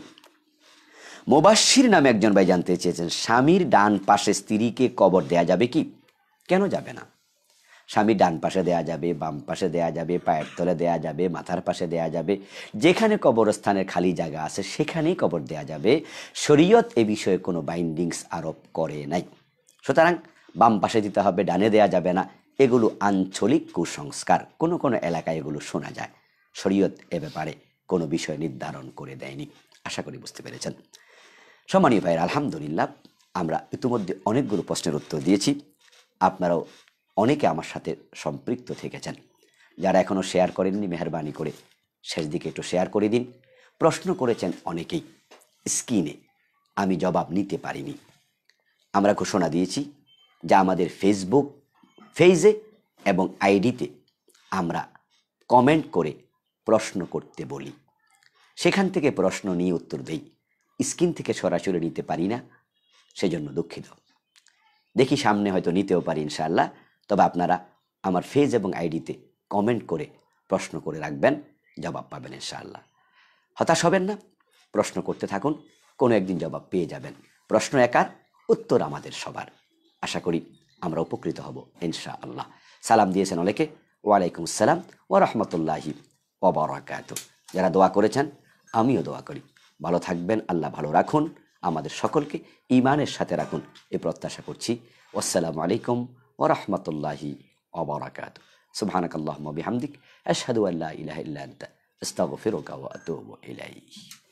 মোবাসির নামে একজন ভাই জানতে চেয়েছেন স্বামীর ডান পাশে স্ত্রীকে কবর দেয়া যাবে কি কেন যাবে না স্বামী ডান পাশে দেয়া যাবে বাম পাশে দেয়া যাবে পায়ের তলে দেয়া যাবে মাথার পাশে দেয়া যাবে যেখানে কবরস্থানের খালি জায়গা আছে সেখানেই কবর দেয়া যাবে শরীয়ত এ বিষয়ে কোনো বাইন্ডিংস আরোপ করে নাই সুতরাং বাম পাশে দিতে হবে ডানে দেয়া যাবে না এগুলো আঞ্চলিক কুসংস্কার কোনো কোনো এলাকায় এগুলো শোনা যায় শরীয়ত এ ব্যাপারে কোনো বিষয় নির্ধারণ করে দেয়নি আশা করি বুঝতে পেরেছেন সম্মানীয় ভাইয়ের আলহামদুলিল্লাহ আমরা ইতিমধ্যে অনেকগুলো প্রশ্নের উত্তর দিয়েছি আপনারাও অনেকে আমার সাথে সম্পৃক্ত থেকেছেন যারা এখনও শেয়ার করেননি মেহরবানি করে শেষ দিকে একটু শেয়ার করে দিন প্রশ্ন করেছেন অনেকেই স্কিনে আমি জবাব নিতে পারিনি আমরা ঘোষণা দিয়েছি যা আমাদের ফেসবুক ফেজে এবং আইডিতে আমরা কমেন্ট করে প্রশ্ন করতে বলি সেখান থেকে প্রশ্ন নিয়ে উত্তর দেই স্ক্রিন থেকে সরাসরি নিতে পারি না সেজন্য দুঃখিত দেখি সামনে হয়তো নিতেও পারি ইনশাআল্লাহ তবে আপনারা আমার ফেজ এবং আইডিতে কমেন্ট করে প্রশ্ন করে রাখবেন জবাব পাবেন ইনশাআল্লাহ হতাশ হবেন না প্রশ্ন করতে থাকুন কোনো একদিন জবাব পেয়ে যাবেন প্রশ্ন একার উত্তর আমাদের সবার আশা করি আমরা উপকৃত হব ইনশা আল্লাহ সালাম দিয়েছেন অনেকে ওয়ালাইকুম সালাম ও রহমতুল্লাহি ওবরাকাত যারা দোয়া করেছেন আমিও দোয়া করি ভালো থাকবেন আল্লাহ ভালো রাখুন আমাদের সকলকে ইমানের সাথে রাখুন এ প্রত্যাশা করছি আসসালামু আলাইকুম ও রহমতুল্লাহি ওবরাকাত সুবহানাক আল্লাহুম্মা মবিহামদিক আশহাদু আল্লাহ ইলাহা ইল্লা আনতা আস্তাগফিরুকা ওয়া আতুবু